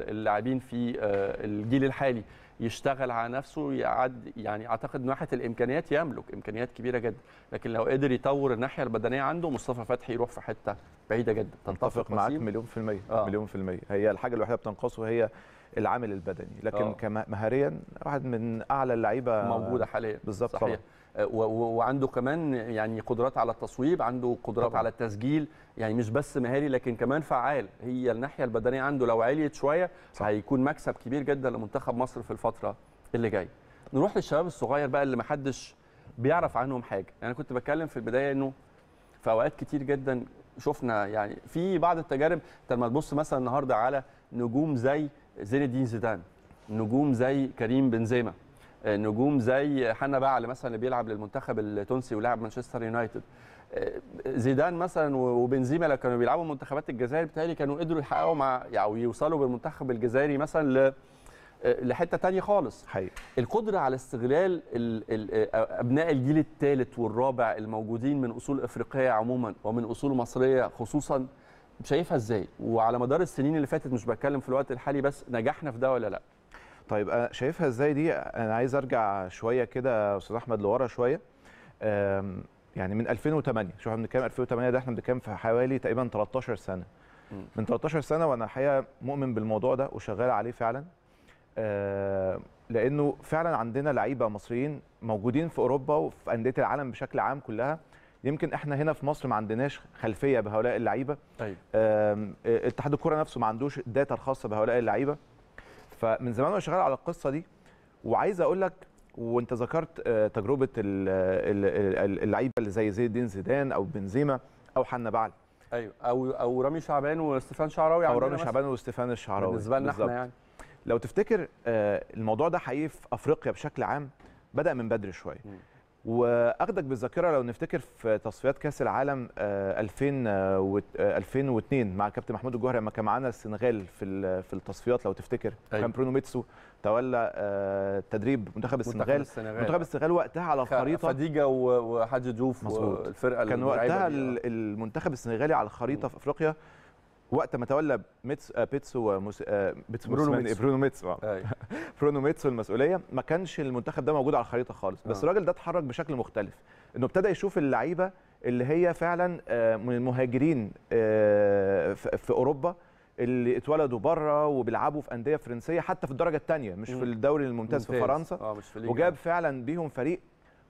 اللاعبين في آه، الجيل الحالي يشتغل على نفسه يعد يعني اعتقد من ناحيه الامكانيات يملك امكانيات كبيره جدا لكن لو قدر يطور الناحيه البدنيه عنده مصطفى فتحي يروح في حته بعيده جدا تتفق معاك مليون في الميه آه. مليون في الميه هي الحاجه الوحيده بتنقصه هي العامل البدني لكن آه. كمهاريا واحد من اعلى اللعيبه موجوده حاليا بالظبط صحيح طبعا. وعنده كمان يعني قدرات على التصويب عنده قدرات طبعا. على التسجيل يعني مش بس مهاري لكن كمان فعال هي الناحيه البدنيه عنده لو عليت شويه صح. هيكون مكسب كبير جدا لمنتخب مصر في الفتره اللي جايه نروح للشباب الصغير بقى اللي محدش بيعرف عنهم حاجه يعني انا كنت بتكلم في البدايه انه في اوقات كتير جدا شفنا يعني في بعض التجارب انت لما تبص مثلا النهارده على نجوم زي زين الدين زيدان نجوم زي كريم بنزيما نجوم زي حنا بعل مثلا اللي بيلعب للمنتخب التونسي ولاعب مانشستر يونايتد آه، زيدان مثلا وبنزيما لو كانوا بيلعبوا منتخبات الجزائر بتهيألي كانوا قدروا يحققوا مع او يعني يوصلوا بالمنتخب الجزائري مثلا ل آه، لحته تانية خالص حقيقة. القدره على استغلال الـ الـ آه، ابناء الجيل الثالث والرابع الموجودين من اصول افريقيه عموما ومن اصول مصريه خصوصا شايفها ازاي وعلى مدار السنين اللي فاتت مش بتكلم في الوقت الحالي بس نجحنا في ده ولا لا طيب انا شايفها ازاي دي انا عايز ارجع شويه كده استاذ احمد لورا شويه يعني من 2008 شوف احنا بنتكلم 2008 ده احنا بنتكلم في حوالي تقريبا 13 سنه من 13 سنه وانا الحقيقه مؤمن بالموضوع ده وشغال عليه فعلا آه، لانه فعلا عندنا لعيبه مصريين موجودين في اوروبا وفي انديه العالم بشكل عام كلها يمكن احنا هنا في مصر ما عندناش خلفيه بهؤلاء اللعيبه طيب آه، اتحاد الكره نفسه ما عندوش الداتا الخاصه بهؤلاء اللعيبه فمن زمان وانا شغال على القصه دي وعايز اقول لك وانت ذكرت آه، تجربه اللعيبه اللي زي زيد الدين زيدان او بنزيما او حنا بعل ايوه او او رامي شعبان واستفان شعراوي او رامي شعبان واستفان الشعراوي بالنسبه لنا احنا يعني لو تفتكر آه، الموضوع ده حقيقي في افريقيا بشكل عام بدا من بدري شويه واخدك بالذاكره لو نفتكر في تصفيات كاس العالم 2000 آه، 2002 آه، آه، مع كابتن محمود الجوهري لما كان معانا السنغال في في التصفيات لو تفتكر أيوة. كان برونو ميتسو تولى تدريب منتخب السنغال منتخب السنغال وقتها على الخريطه فديجه وحاج جوف والفرقه كان وقتها المنتخب السنغالي على الخريطه في افريقيا وقت ما تولى ميتس آه، بيتسو ومس... آه، بيتسو برونو ميتسو برونو ميتسو آه. برونو ميتسو المسؤوليه ما كانش المنتخب ده موجود على الخريطه خالص بس الراجل ده اتحرك بشكل مختلف انه ابتدى يشوف اللعيبه اللي هي فعلا من المهاجرين في اوروبا اللي اتولدوا بره وبيلعبوا في انديه فرنسيه حتى في الدرجه الثانيه مش في الدوري الممتاز في فرنسا آه مش في وجاب فعلا بيهم فريق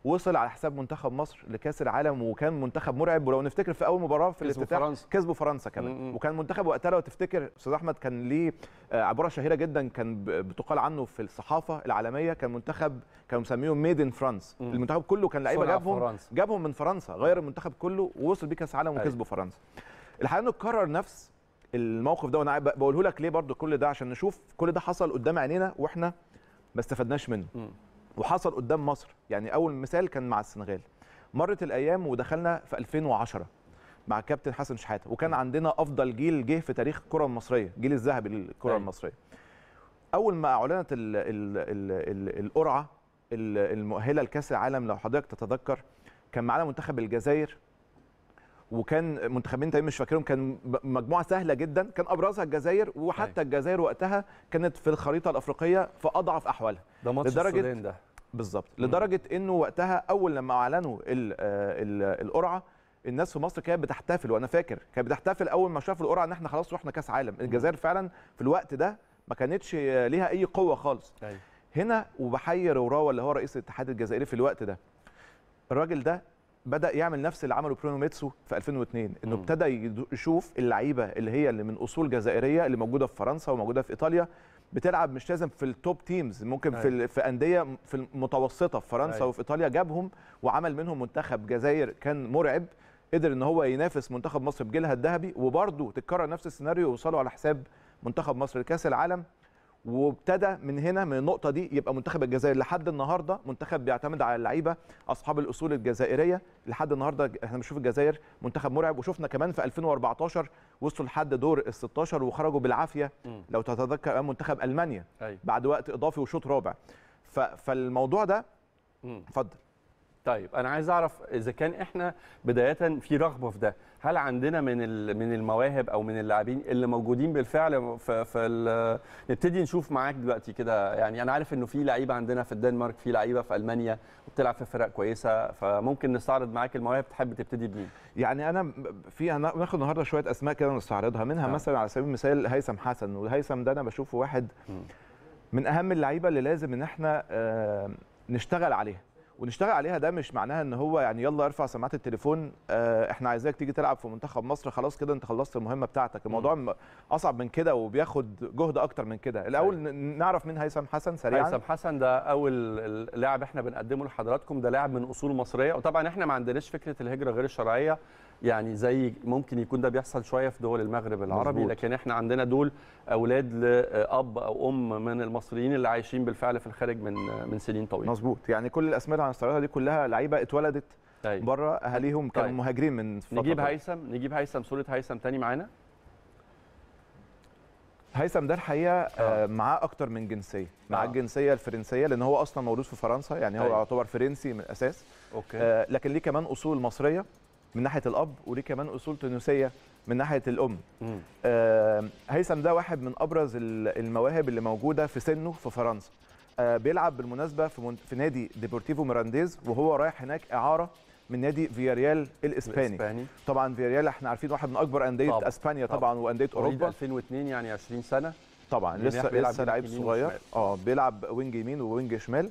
وصل على حساب منتخب مصر لكاس العالم وكان منتخب مرعب ولو نفتكر في اول مباراه في الافتتاح كسبوا فرنسا كمان وكان منتخب وقتها لو تفتكر استاذ احمد كان ليه آه، عباره شهيره جدا كان بتقال عنه في الصحافه العالميه كان منتخب كانوا مسميهم ميد ان فرانس المنتخب كله كان لعيبه جابهم فرنسا. جابهم من فرنسا غير المنتخب كله ووصل بيه كاس العالم أيوة. وكسبوا فرنسا الحقيقه انه اتكرر نفس الموقف ده وانا بقوله لك ليه برضو كل ده عشان نشوف كل ده حصل قدام عينينا واحنا ما استفدناش منه م. وحصل قدام مصر يعني اول مثال كان مع السنغال مرت الايام ودخلنا في 2010 مع كابتن حسن شحاته وكان عندنا افضل جيل جه في تاريخ الكره المصريه جيل الذهبي للكره أيوه. المصريه اول ما اعلنت الـ الـ الـ القرعه المؤهله لكاس العالم لو حضرتك تتذكر كان معانا منتخب الجزائر وكان منتخبين تاني مش فاكرهم كان مجموعه سهله جدا كان ابرزها الجزائر وحتى أيوة. الجزائر وقتها كانت في الخريطه الافريقيه في اضعف احوالها ده ماتش لدرجه السودان ده بالظبط لدرجه انه وقتها اول لما اعلنوا آه، القرعه الناس في مصر كانت بتحتفل وانا فاكر كانت بتحتفل اول ما شافوا القرعه ان احنا خلاص رحنا كاس عالم الجزائر فعلا في الوقت ده ما كانتش ليها اي قوه خالص أي. أيوة. هنا وبحير وراوه اللي هو رئيس الاتحاد الجزائري في الوقت ده الراجل ده بدا يعمل نفس اللي عمله برونو ميتسو في 2002 انه ابتدى يشوف اللعيبه اللي هي اللي من اصول جزائريه اللي موجوده في فرنسا وموجوده في ايطاليا بتلعب مش لازم في التوب تيمز ممكن أي. في أيوة. في انديه في المتوسطه في فرنسا أي. أيوة. وفي ايطاليا جابهم وعمل منهم منتخب جزائر كان مرعب قدر ان هو ينافس منتخب مصر بجيلها الذهبي وبرضه تتكرر نفس السيناريو ويوصلوا على حساب منتخب مصر لكاس العالم وابتدى من هنا من النقطه دي يبقى منتخب الجزائر لحد النهارده منتخب بيعتمد على اللعيبه اصحاب الاصول الجزائريه لحد النهارده احنا بنشوف الجزائر منتخب مرعب وشفنا كمان في 2014 وصلوا لحد دور ال 16 وخرجوا بالعافيه لو تتذكر منتخب المانيا بعد وقت اضافي وشوط رابع فالموضوع ده اتفضل طيب انا عايز اعرف اذا كان احنا بدايه في رغبه في ده هل عندنا من من المواهب او من اللاعبين اللي موجودين بالفعل في في نبتدي نشوف معاك دلوقتي كده يعني انا عارف انه في لعيبه عندنا في الدنمارك في لعيبه في المانيا وبتلعب في فرق كويسه فممكن نستعرض معاك المواهب تحب تبتدي بمين يعني انا في ناخد النهارده شويه اسماء كده نستعرضها منها آه. مثلا على سبيل المثال هيثم حسن وهيثم ده انا بشوفه واحد من اهم اللعيبه اللي لازم ان احنا آه، نشتغل عليها ونشتغل عليها ده مش معناها ان هو يعني يلا ارفع سماعات التليفون آه، احنا عايزاك تيجي تلعب في منتخب مصر خلاص كده انت خلصت المهمه بتاعتك الموضوع م. اصعب من كده وبياخد جهد اكتر من كده الاول أي. نعرف مين هيثم حسن سريعا هيثم حسن ده اول لاعب احنا بنقدمه لحضراتكم ده لاعب من اصول مصريه وطبعا احنا ما عندناش فكره الهجره غير الشرعيه يعني زي ممكن يكون ده بيحصل شويه في دول المغرب العربي مزبوط. لكن احنا عندنا دول اولاد لاب او ام من المصريين اللي عايشين بالفعل في الخارج من من سنين طويله مظبوط يعني كل الاسماء اللي هنستعرضها دي كلها لعيبه اتولدت طيب. بره اهاليهم كانوا طيب. مهاجرين من فترة نجيب هيثم نجيب هيثم صوره هيثم تاني معانا هيثم ده الحقيقه آه. آه. معاه اكتر من جنسيه معاه آه. الجنسيه الفرنسيه لان هو اصلا مولود في فرنسا يعني هو طيب. يعتبر فرنسي من الاساس أوكي. آه لكن ليه كمان اصول مصريه من ناحيه الاب وليه كمان اصول تونسيه من ناحيه الام آه هيثم ده واحد من ابرز المواهب اللي موجوده في سنه في فرنسا آه بيلعب بالمناسبه في, من... في نادي ديبورتيفو ميرانديز وهو رايح هناك اعاره من نادي فياريال الاسباني الإسباني. طبعا فياريال احنا عارفين واحد من اكبر انديه طبعا. اسبانيا طبعا, طبعا وانديه اوروبا 2002 يعني 20 سنه طبعا لسه لسه لعيب صغير اه بيلعب وينج يمين ووينج شمال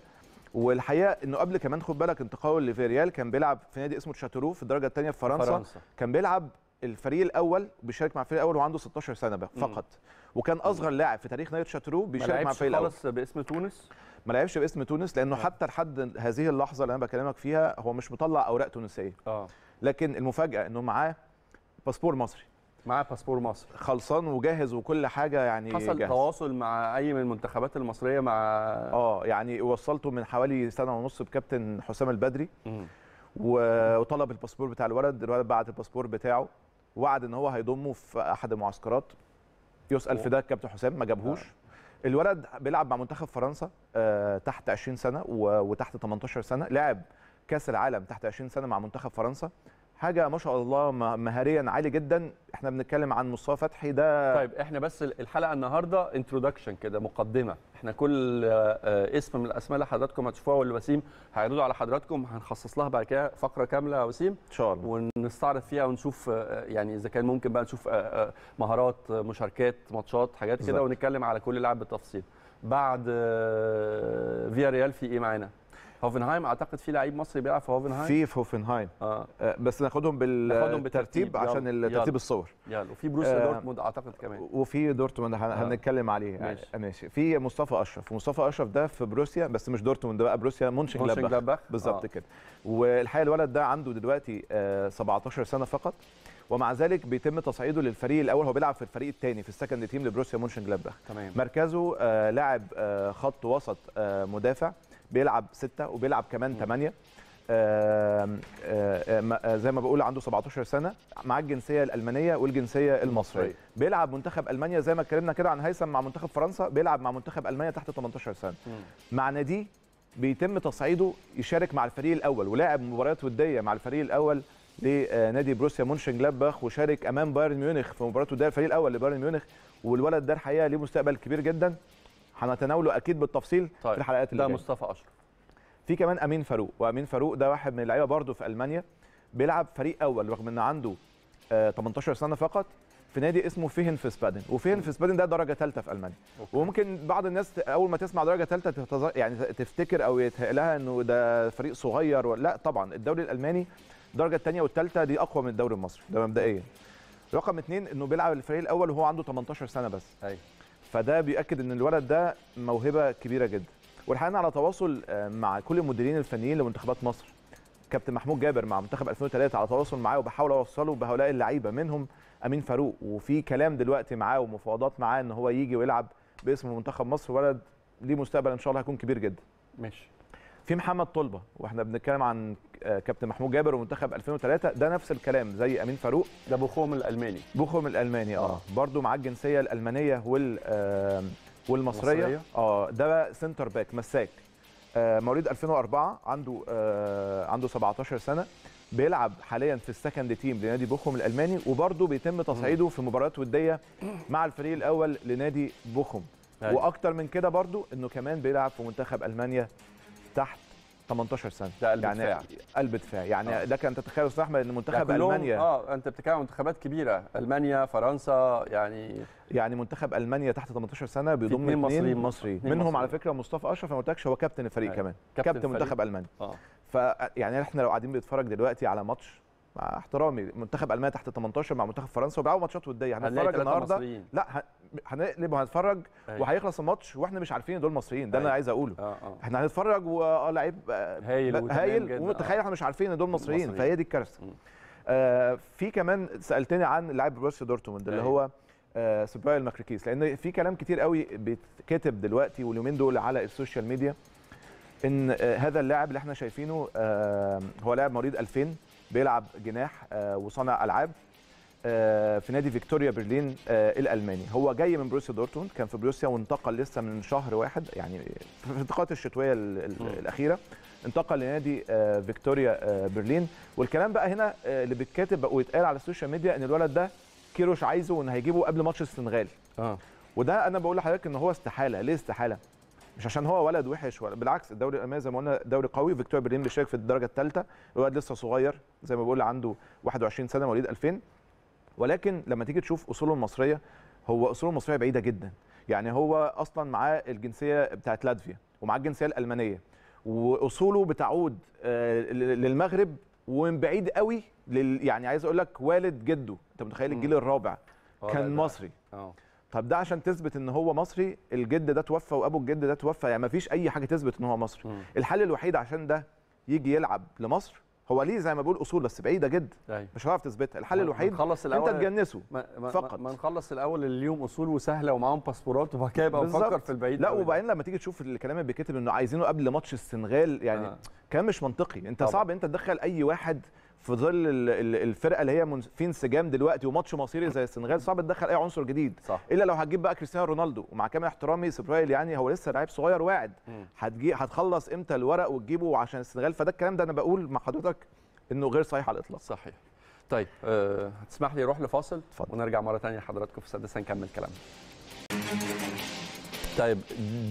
والحقيقه انه قبل كمان خد بالك انتقاله لفيريال كان بيلعب في نادي اسمه تشاتورو في الدرجه الثانيه في فرنسا, فرنسا. كان بيلعب الفريق الاول بيشارك مع الفريق الاول وعنده 16 سنه بقى فقط وكان اصغر لاعب في تاريخ نادي تشاتورو بيشارك مع الفريق الاول خالص باسم تونس ما لعبش باسم تونس لانه آه. حتى لحد هذه اللحظه اللي انا بكلمك فيها هو مش مطلع اوراق تونسيه اه لكن المفاجاه انه معاه باسبور مصري معاه باسبور مصر خلصان وجاهز وكل حاجه يعني حصل جاهز. تواصل مع اي من المنتخبات المصريه مع اه يعني وصلته من حوالي سنه ونص بكابتن حسام البدري م. وطلب الباسبور بتاع الولد الولد بعت الباسبور بتاعه وعد ان هو هيضمه في احد المعسكرات يسال في ده الكابتن حسام ما جابهوش آه. الولد بيلعب مع منتخب فرنسا آه، تحت 20 سنه وتحت 18 سنه لعب كاس العالم تحت 20 سنه مع منتخب فرنسا حاجه ما شاء الله مهاريا عالي جدا احنا بنتكلم عن مصطفى فتحي ده طيب احنا بس الحلقه النهارده انتروداكشن كده مقدمه احنا كل آه، آه، اسم من الاسماء اللي حضراتكم هتشوفوها والوسيم هيعرضوا على حضراتكم هنخصص لها بعد كده فقره كامله يا وسيم ان شاء الله ونستعرض فيها ونشوف آه، يعني اذا كان ممكن بقى نشوف مهارات مشاركات ماتشات حاجات كده ونتكلم على كل لاعب بالتفصيل بعد فيا ريال في ايه معانا هوفنهايم اعتقد في لعيب مصري بيلعب في هوفنهايم في في هوفنهايم آه. آه، بس ناخدهم بالترتيب عشان ترتيب الصور يلا وفي بروسيا آه دورتموند اعتقد كمان وفي دورتموند آه. هنتكلم آه. عليه ماشي. ماشي في مصطفى اشرف مصطفى اشرف ده في بروسيا بس مش دورتموند بقى بروسيا مونشن جلادباخ بالظبط آه. كده والحقيقه الولد ده عنده دلوقتي آه 17 سنه فقط ومع ذلك بيتم تصعيده للفريق الاول هو بيلعب في الفريق الثاني في السكند تيم لبروسيا مونشن جلادباخ مركزه آه لاعب آه خط وسط آه مدافع بيلعب ستة وبيلعب كمان ثمانية آآ زي ما بقول عنده 17 سنه مع الجنسيه الالمانيه والجنسيه المصريه بيلعب منتخب المانيا زي ما اتكلمنا كده عن هيثم مع منتخب فرنسا بيلعب مع منتخب المانيا تحت 18 سنه مع دي بيتم تصعيده يشارك مع الفريق الاول ولاعب مباريات وديه مع الفريق الاول لنادي بروسيا مونشن جلادباخ وشارك امام بايرن ميونخ في مباراه وديه الفريق الاول لبايرن ميونخ والولد ده الحقيقه ليه مستقبل كبير جدا هنتناوله اكيد بالتفصيل طيب. في الحلقات اللي جايه ده مصطفى اشرف في كمان امين فاروق وامين فاروق ده واحد من اللعيبه برده في المانيا بيلعب فريق اول رغم ان عنده 18 آه، سنه فقط في نادي اسمه فيهن في سبادن وفيهن في سبادن ده درجه ثالثه في المانيا أوكي. وممكن بعض الناس اول ما تسمع درجه ثالثه تهتز... يعني تفتكر او يتهيأ لها انه ده فريق صغير ولا لا طبعا الدوري الالماني الدرجه الثانيه والثالثه دي اقوى من الدوري المصري ده مبدئيا رقم اثنين انه بيلعب الفريق الاول وهو عنده 18 سنه بس ايوه فده بيؤكد ان الولد ده موهبه كبيره جدا والحقيقه على تواصل آه، مع كل المديرين الفنيين لمنتخبات مصر كابتن محمود جابر مع منتخب 2003 على تواصل معاه وبحاول اوصله بهؤلاء اللعيبه منهم امين فاروق وفي كلام دلوقتي معاه ومفاوضات معاه ان هو يجي ويلعب باسم منتخب مصر ولد ليه مستقبل ان شاء الله هيكون كبير جدا ماشي في محمد طلبه واحنا بنتكلم عن آه، كابتن محمود جابر ومنتخب 2003 ده نفس الكلام زي امين فاروق ده بوخوم الالماني بوخوم الالماني اه, آه. برده معاه الجنسيه الالمانيه وال آه والمصريه المصرية. اه ده سنتر باك مساك آه مواليد 2004 عنده آه عنده 17 سنه بيلعب حاليا في السكند تيم لنادي بوخم الالماني وبرده بيتم تصعيده في مباريات وديه مع الفريق الاول لنادي بوخم واكتر من كده برده انه كمان بيلعب في منتخب المانيا تحت 18 سنه ده قلب يعني دفاع قلب دفاع يعني آه. لك ان تتخيل استاذ احمد ان منتخب المانيا اه انت بتتكلم منتخبات كبيره المانيا فرنسا يعني يعني منتخب المانيا تحت 18 سنه بيضم اثنين مصريين مصري منهم مصري. على فكره مصطفى اشرف انا ما قلتلكش هو كابتن الفريق آه. كمان كابتن, كابتن منتخب المانيا اه فيعني احنا لو قاعدين بنتفرج دلوقتي على ماتش مع احترامي منتخب المانيا تحت 18 مع منتخب فرنسا وبيلعبوا ماتشات وديه هنتفرج النهارده لا هنقلب وهنتفرج أيوة. وهيخلص الماتش واحنا مش عارفين دول مصريين ده اللي انا أيوة. عايز اقوله آه آه. احنا هنتفرج واه لعيب هايل هايل وتخيل احنا مش عارفين ان دول مصريين فهي دي الكارثه آه في كمان سالتني عن لاعب بروسيا دورتموند اللي أيوة. هو آه سبايل ماكريكيس لان في كلام كتير قوي بيتكتب دلوقتي واليومين دول على السوشيال ميديا ان آه هذا اللاعب اللي احنا شايفينه آه هو لاعب مواليد 2000 بيلعب جناح آه، وصانع العاب آه، في نادي فيكتوريا برلين آه، الالماني هو جاي من بروسيا دورتموند كان في بروسيا وانتقل لسه من شهر واحد يعني في الانتقالات الشتويه الاخيره انتقل لنادي آه، فيكتوريا برلين والكلام بقى هنا اللي بيتكاتب ويتقال على السوشيال ميديا ان الولد ده كيروش عايزه وان هيجيبه قبل ماتش السنغال اه وده انا بقول لحضرتك ان هو استحاله ليه استحاله مش عشان هو ولد وحش ولا بالعكس الدوري الالماني زي ما قلنا دوري قوي فيكتوريا برلين بيشارك في الدرجه الثالثه الولد لسه صغير زي ما بقول عنده 21 سنه مواليد 2000 ولكن لما تيجي تشوف اصوله المصريه هو اصوله المصريه بعيده جدا يعني هو اصلا معاه الجنسيه بتاعت لاتفيا ومعاه الجنسيه الالمانيه واصوله بتعود آه، للمغرب ومن بعيد قوي لل يعني عايز اقول لك والد جده انت متخيل الجيل الرابع كان مصري اه طب ده عشان تثبت ان هو مصري الجد ده توفى وابو الجد ده توفى يعني ما فيش اي حاجه تثبت ان هو مصري الحل الوحيد عشان ده يجي يلعب لمصر هو ليه زي ما بقول اصول بس بعيده جدا أيوة. مش هتعرف تثبتها الحل الوحيد الاول انت تجنسه ما ما فقط ما نخلص الاول اللي ليهم اصول وسهله ومعاهم باسبورات وبعد كده يبقى نفكر في البعيد لا وبعدين لما تيجي تشوف الكلام اللي بيتكتب انه عايزينه قبل ماتش السنغال يعني آه. كلام مش منطقي انت طبعا. صعب انت تدخل اي واحد في ظل الفرقه اللي هي في انسجام دلوقتي وماتش مصيري زي السنغال صعب تدخل اي عنصر جديد صح. الا لو هتجيب بقى كريستيانو رونالدو ومع كامل احترامي سبرايل يعني هو لسه لعيب صغير واعد هتجي هتخلص امتى الورق وتجيبه عشان السنغال فده الكلام ده انا بقول مع حضرتك انه غير صحيح على الاطلاق صحيح طيب أه هتسمح لي اروح لفاصل ونرجع مره ثانيه لحضراتكم في السادسه نكمل كلامنا طيب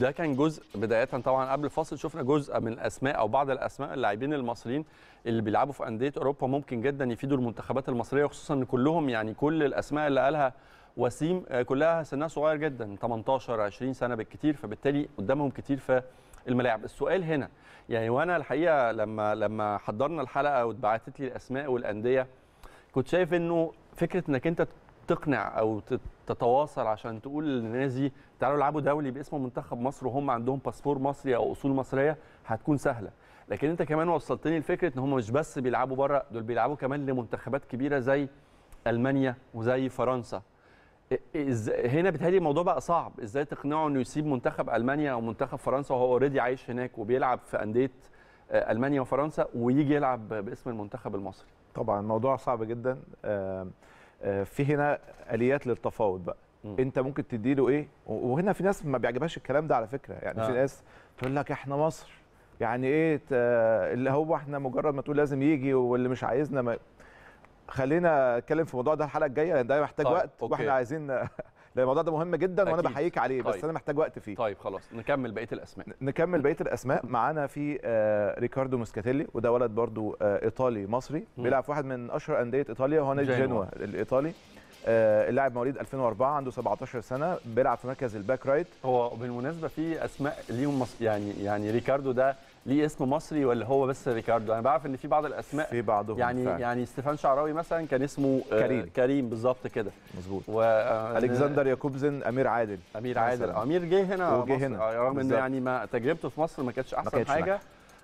ده كان جزء بدايه طبعا قبل الفاصل شفنا جزء من الاسماء او بعض الاسماء اللاعبين المصريين اللي بيلعبوا في انديه اوروبا ممكن جدا يفيدوا المنتخبات المصريه وخصوصا ان كلهم يعني كل الاسماء اللي قالها وسيم آه، كلها سنها صغير جدا 18 20 سنه بالكثير فبالتالي قدامهم كتير في الملاعب السؤال هنا يعني وانا الحقيقه لما لما حضرنا الحلقه واتبعتت لي الاسماء والانديه كنت شايف انه فكره انك انت تقنع او تتواصل عشان تقول للناس دي تعالوا العبوا دولي باسم منتخب مصر وهم عندهم باسبور مصري او اصول مصريه هتكون سهله لكن انت كمان وصلتني لفكره ان هم مش بس بيلعبوا بره دول بيلعبوا كمان لمنتخبات كبيره زي المانيا وزي فرنسا هنا بتهيألي الموضوع بقى صعب ازاي تقنعه انه يسيب منتخب المانيا او منتخب فرنسا وهو اوريدي عايش هناك وبيلعب في انديه آه، المانيا وفرنسا ويجي يلعب باسم المنتخب المصري طبعا الموضوع صعب جدا آه، آه، في هنا اليات للتفاوض بقى م. انت ممكن تديله ايه وهنا في ناس ما بيعجبهاش الكلام ده على فكره يعني آه. في ناس تقول لك احنا مصر يعني ايه اللي هو احنا مجرد ما تقول لازم يجي واللي مش عايزنا ما خلينا نتكلم في الموضوع ده الحلقه الجايه لان ده محتاج طيب. وقت أوكي. واحنا عايزين لان الموضوع ده مهم جدا أكيد. وانا بحييك عليه طيب. بس انا محتاج وقت فيه طيب خلاص نكمل بقيه الاسماء نكمل بقيه الاسماء معانا في آه ريكاردو موسكاتيلي وده ولد برضو آه ايطالي مصري بيلعب في واحد من اشهر انديه ايطاليا هو نادي جنوا الايطالي آه اللاعب مواليد 2004 عنده 17 سنه بيلعب في مركز الباك رايت هو بالمناسبه في اسماء ليهم يعني يعني ريكاردو ده ليه اسم مصري ولا هو بس ريكاردو انا بعرف ان في بعض الاسماء في بعضهم يعني فعلا. يعني ستيفان شعراوي مثلا كان اسمه آه، كريم كريم بالظبط كده مظبوط والكسندر آه، ياكوبزن امير عادل امير عادل امير جه هنا هنا آه، رغم ان يعني ما تجربته في مصر ما كانتش احسن ما كانتش حاجه نحن.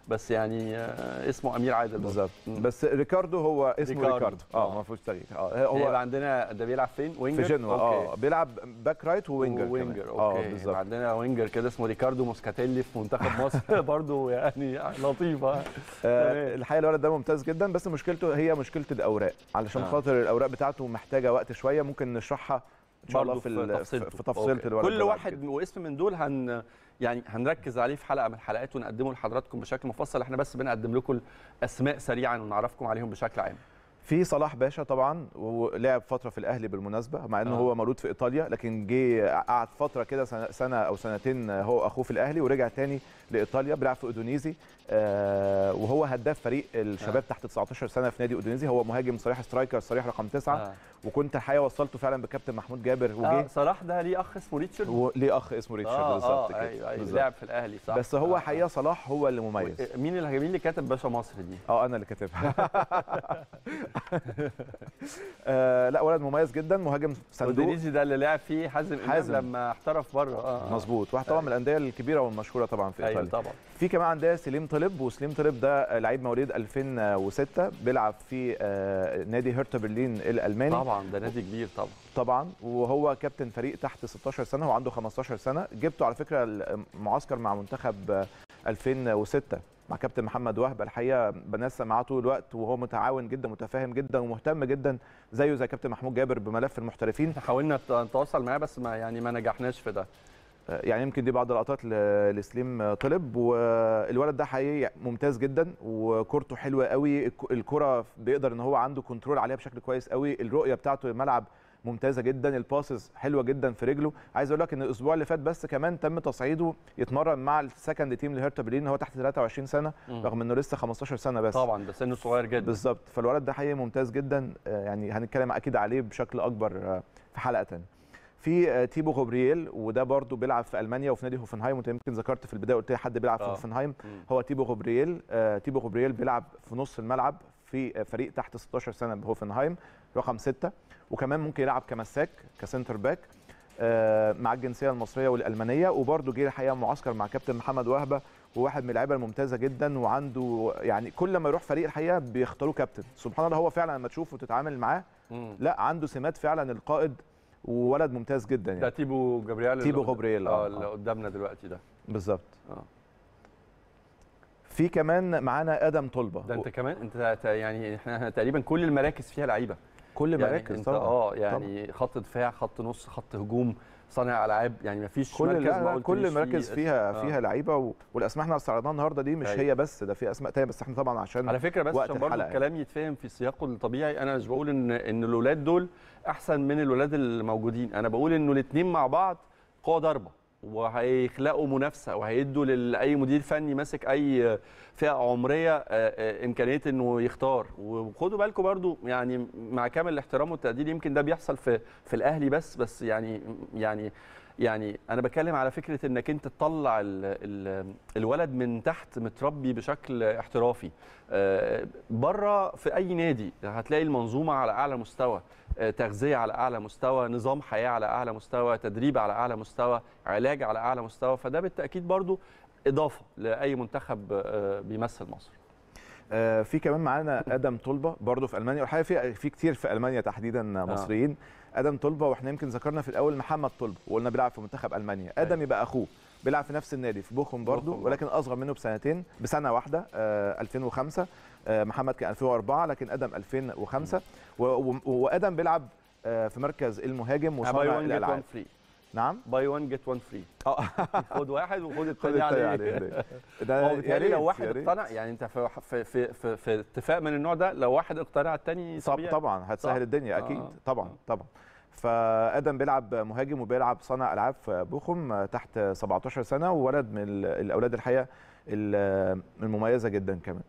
بس يعني آه، اسمه امير عادل بالظبط بس ريكاردو هو اسمه ريكاردو, ريكاردو. اه, آه. ما فيهوش تغيير اه هو يعني يبقى عندنا ده بيلعب فين وينجر في جنوا اه بيلعب باك رايت ووينجر وينجر آه بالظبط عندنا وينجر كده اسمه ريكاردو موسكاتيلي في منتخب مصر برضه يعني لطيفه آه, آه، الحقيقه الولد ده ممتاز جدا بس مشكلته هي مشكله الاوراق علشان آه. خاطر الاوراق بتاعته محتاجه وقت شويه ممكن نشرحها ان شاء الله في تفصيلته في تفصيله الولد كل واحد واسم من دول هن يعني هنركز عليه في حلقه من الحلقات ونقدمه لحضراتكم بشكل مفصل احنا بس بنقدم لكم الاسماء سريعا ونعرفكم عليهم بشكل عام في صلاح باشا طبعا ولعب فتره في الاهلي بالمناسبه مع انه آه. هو مولود في ايطاليا لكن جه قعد فتره كده سنه او سنتين هو اخوه في الاهلي ورجع تاني لايطاليا بيلعب في اودونيزي آه، وهو هداف فريق الشباب آه. تحت 19 سنه في نادي اودونيزي هو مهاجم صريح سترايكر صريح رقم تسعه آه. وكنت الحقيقه وصلته فعلا بكابتن محمود جابر وجه آه صلاح ده ليه اخ اسمه ريتشارد و... ليه اخ اسمه ريتشارد آه, آه، بالظبط آه أيوة أيوة لعب في الاهلي صح بس هو آه حقيقه صلاح هو اللي مميز مين اللي مين اللي كاتب باشا مصر دي؟ اه انا اللي كاتبها آه لا ولد مميز جدا مهاجم صندوق ادونيزي ده اللي لعب فيه حازم حازم لما احترف بره اه مظبوط واحد طبعا من الانديه الكبيره والمشهوره طبعا في أيوه. ايطاليا طبعا في كمان عندنا سليم طلب وسليم طلب ده لعيب مواليد 2006 بيلعب في آه، نادي هرتا برلين الالماني طبعا ده نادي كبير طبعا طبعا وهو كابتن فريق تحت 16 سنه هو عنده 15 سنه جبته على فكره المعسكر مع منتخب 2006 آه، مع كابتن محمد وهب الحقيقه بنسى معاه طول الوقت وهو متعاون جدا متفاهم جدا ومهتم جدا زيه زي كابتن محمود جابر بملف المحترفين حاولنا نتواصل معاه بس ما يعني ما نجحناش في ده يعني يمكن دي بعض اللقطات لسليم طلب والولد ده حقيقي ممتاز جدا وكورته حلوه قوي الكره بيقدر ان هو عنده كنترول عليها بشكل كويس قوي الرؤيه بتاعته الملعب ممتازه جدا الباسز حلوه جدا في رجله عايز اقول لك ان الاسبوع اللي فات بس كمان تم تصعيده يتمرن مع السكند تيم لهيرتا برلين هو تحت 23 سنه مم. رغم انه لسه 15 سنه بس طبعا بس سنه صغير جدا بالظبط فالولد ده حقيقي ممتاز جدا آه، يعني هنتكلم اكيد عليه بشكل اكبر آه، في حلقه ثانيه في آه، تيبو غوبرييل وده برضو بيلعب في المانيا وفي نادي هوفنهايم وانت يمكن ذكرت في البدايه قلت لي حد بيلعب في آه. هوفنهايم هو تيبو غوبرييل آه، تيبو غوبرييل بيلعب في نص الملعب في فريق تحت 16 سنه بهوفنهايم رقم 6 وكمان ممكن يلعب كمساك كسنتر باك مع الجنسيه المصريه والالمانيه وبرده جه الحقيقه معسكر مع كابتن محمد وهبه وواحد من اللعيبه الممتازه جدا وعنده يعني كل ما يروح فريق الحقيقه بيختاروا كابتن سبحان الله هو فعلا لما تشوفه وتتعامل معاه لا عنده سمات فعلا القائد وولد ممتاز جدا يعني ده تيبو جابرييل تيبو آه، جابرييل اه اللي قدامنا دلوقتي ده بالظبط اه في كمان معانا ادم طلبه ده انت كمان انت يعني احنا تقريبا كل المراكز فيها لعيبه كل يعني مراكز طبعا اه يعني طبعا. خط دفاع خط نص خط هجوم صانع العاب يعني مفيش كل مركز كل المراكز فيها آه. فيها لعيبه والاسماء احنا استعرضناها النهارده دي مش أيوه. هي بس ده في اسماء تانية بس احنا طبعا عشان على فكره بس عشان برضه يعني. الكلام يعني. يتفهم في سياقه الطبيعي انا مش بقول ان ان الاولاد دول احسن من الولاد الموجودين انا بقول انه الاثنين مع بعض قوه ضربه وهيخلقوا منافسه وهيدوا لاي مدير فني ماسك اي فئه عمريه آه، آه، امكانيه انه يختار وخدوا بالكم برضو يعني مع كامل الاحترام والتقدير يمكن ده بيحصل في في الاهلي بس بس يعني يعني يعني انا بتكلم على فكره انك انت تطلع الولد من تحت متربي بشكل احترافي آه، بره في اي نادي هتلاقي المنظومه على اعلى مستوى آه، تغذيه على اعلى مستوى نظام حياه على اعلى مستوى تدريب على اعلى مستوى علاج على اعلى مستوى فده بالتاكيد برضو اضافه لاي منتخب آه، بيمثل مصر في كمان معانا ادم طلبه برضه في المانيا والحقيقه في في كتير في المانيا تحديدا مصريين آه. ادم طلبه واحنا يمكن ذكرنا في الاول محمد طلبه وقلنا بيلعب في منتخب المانيا أيوة. ادم يبقى اخوه بيلعب في نفس النادي في بوخم برضه آه. ولكن اصغر منه بسنتين بسنه واحده آه 2005 آه محمد كان 2004 لكن ادم 2005 وادم بيلعب آه في مركز المهاجم وصانع الالعاب نعم باي 1 جيت 1 فري اه خد واحد وخد الثاني على ده يا ريت لو واحد اقتنع يعني انت في في في, في, في اتفاق من النوع ده لو واحد اقتنع الثاني طب طبعا هتسهل الدنيا اكيد آه. طبعا آه. طبعا فادم بيلعب مهاجم وبيلعب صانع العاب في بوخم آه، تحت 17 سنه وولد من الاولاد الحقيقه المميزه جدا كمان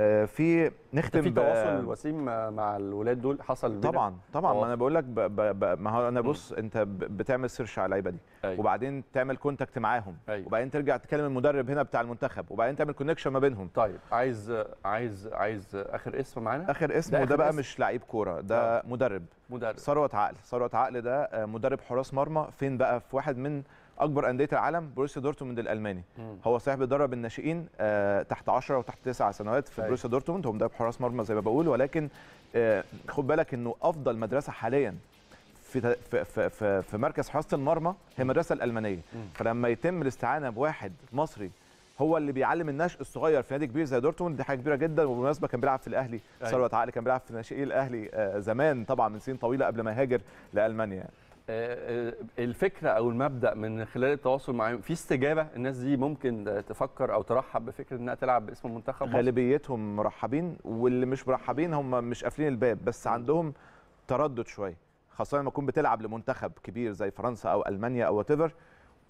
آه، في نختم في تواصل وسيم مع الولاد دول حصل طبعا طبعا ما انا بقول لك ما هو انا بص انت بتعمل سيرش على اللعيبه دي أيوة. وبعدين تعمل كونتاكت معاهم أيوة. وبعدين ترجع تكلم المدرب هنا بتاع المنتخب وبعدين تعمل كونكشن ما بينهم طيب عايز عايز عايز اخر اسم معانا اخر اسم وده بقى اسم. مش لعيب كوره ده أوه. مدرب مدرب ثروت عقل ثروت عقل ده آه، مدرب حراس مرمى فين بقى في واحد من اكبر انديه العالم بروسيا دورتموند الالماني مم. هو صحيح بيدرب الناشئين آه تحت 10 وتحت 9 سنوات في طيب. بروسيا دورتموند هو مدرب حراس مرمى زي ما بقول ولكن آه خد بالك انه افضل مدرسه حاليا في في في, في مركز حراسه المرمى هي المدرسه الالمانيه مم. فلما يتم الاستعانه بواحد مصري هو اللي بيعلم الناشئ الصغير في نادي كبير زي دورتموند دي حاجه كبيره جدا وبالمناسبه كان بيلعب في الاهلي طيب. ثروت عقل كان بيلعب في ناشئي الاهلي آه، زمان طبعا من سنين طويله قبل ما يهاجر لالمانيا يعني. آه، آه، الفكره او المبدا من خلال التواصل معاهم في استجابه الناس دي ممكن تفكر او ترحب بفكره انها تلعب باسم منتخب غالبيتهم مرحبين واللي مش مرحبين هم مش قافلين الباب بس عندهم تردد شويه خاصه لما تكون بتلعب لمنتخب كبير زي فرنسا او المانيا او وات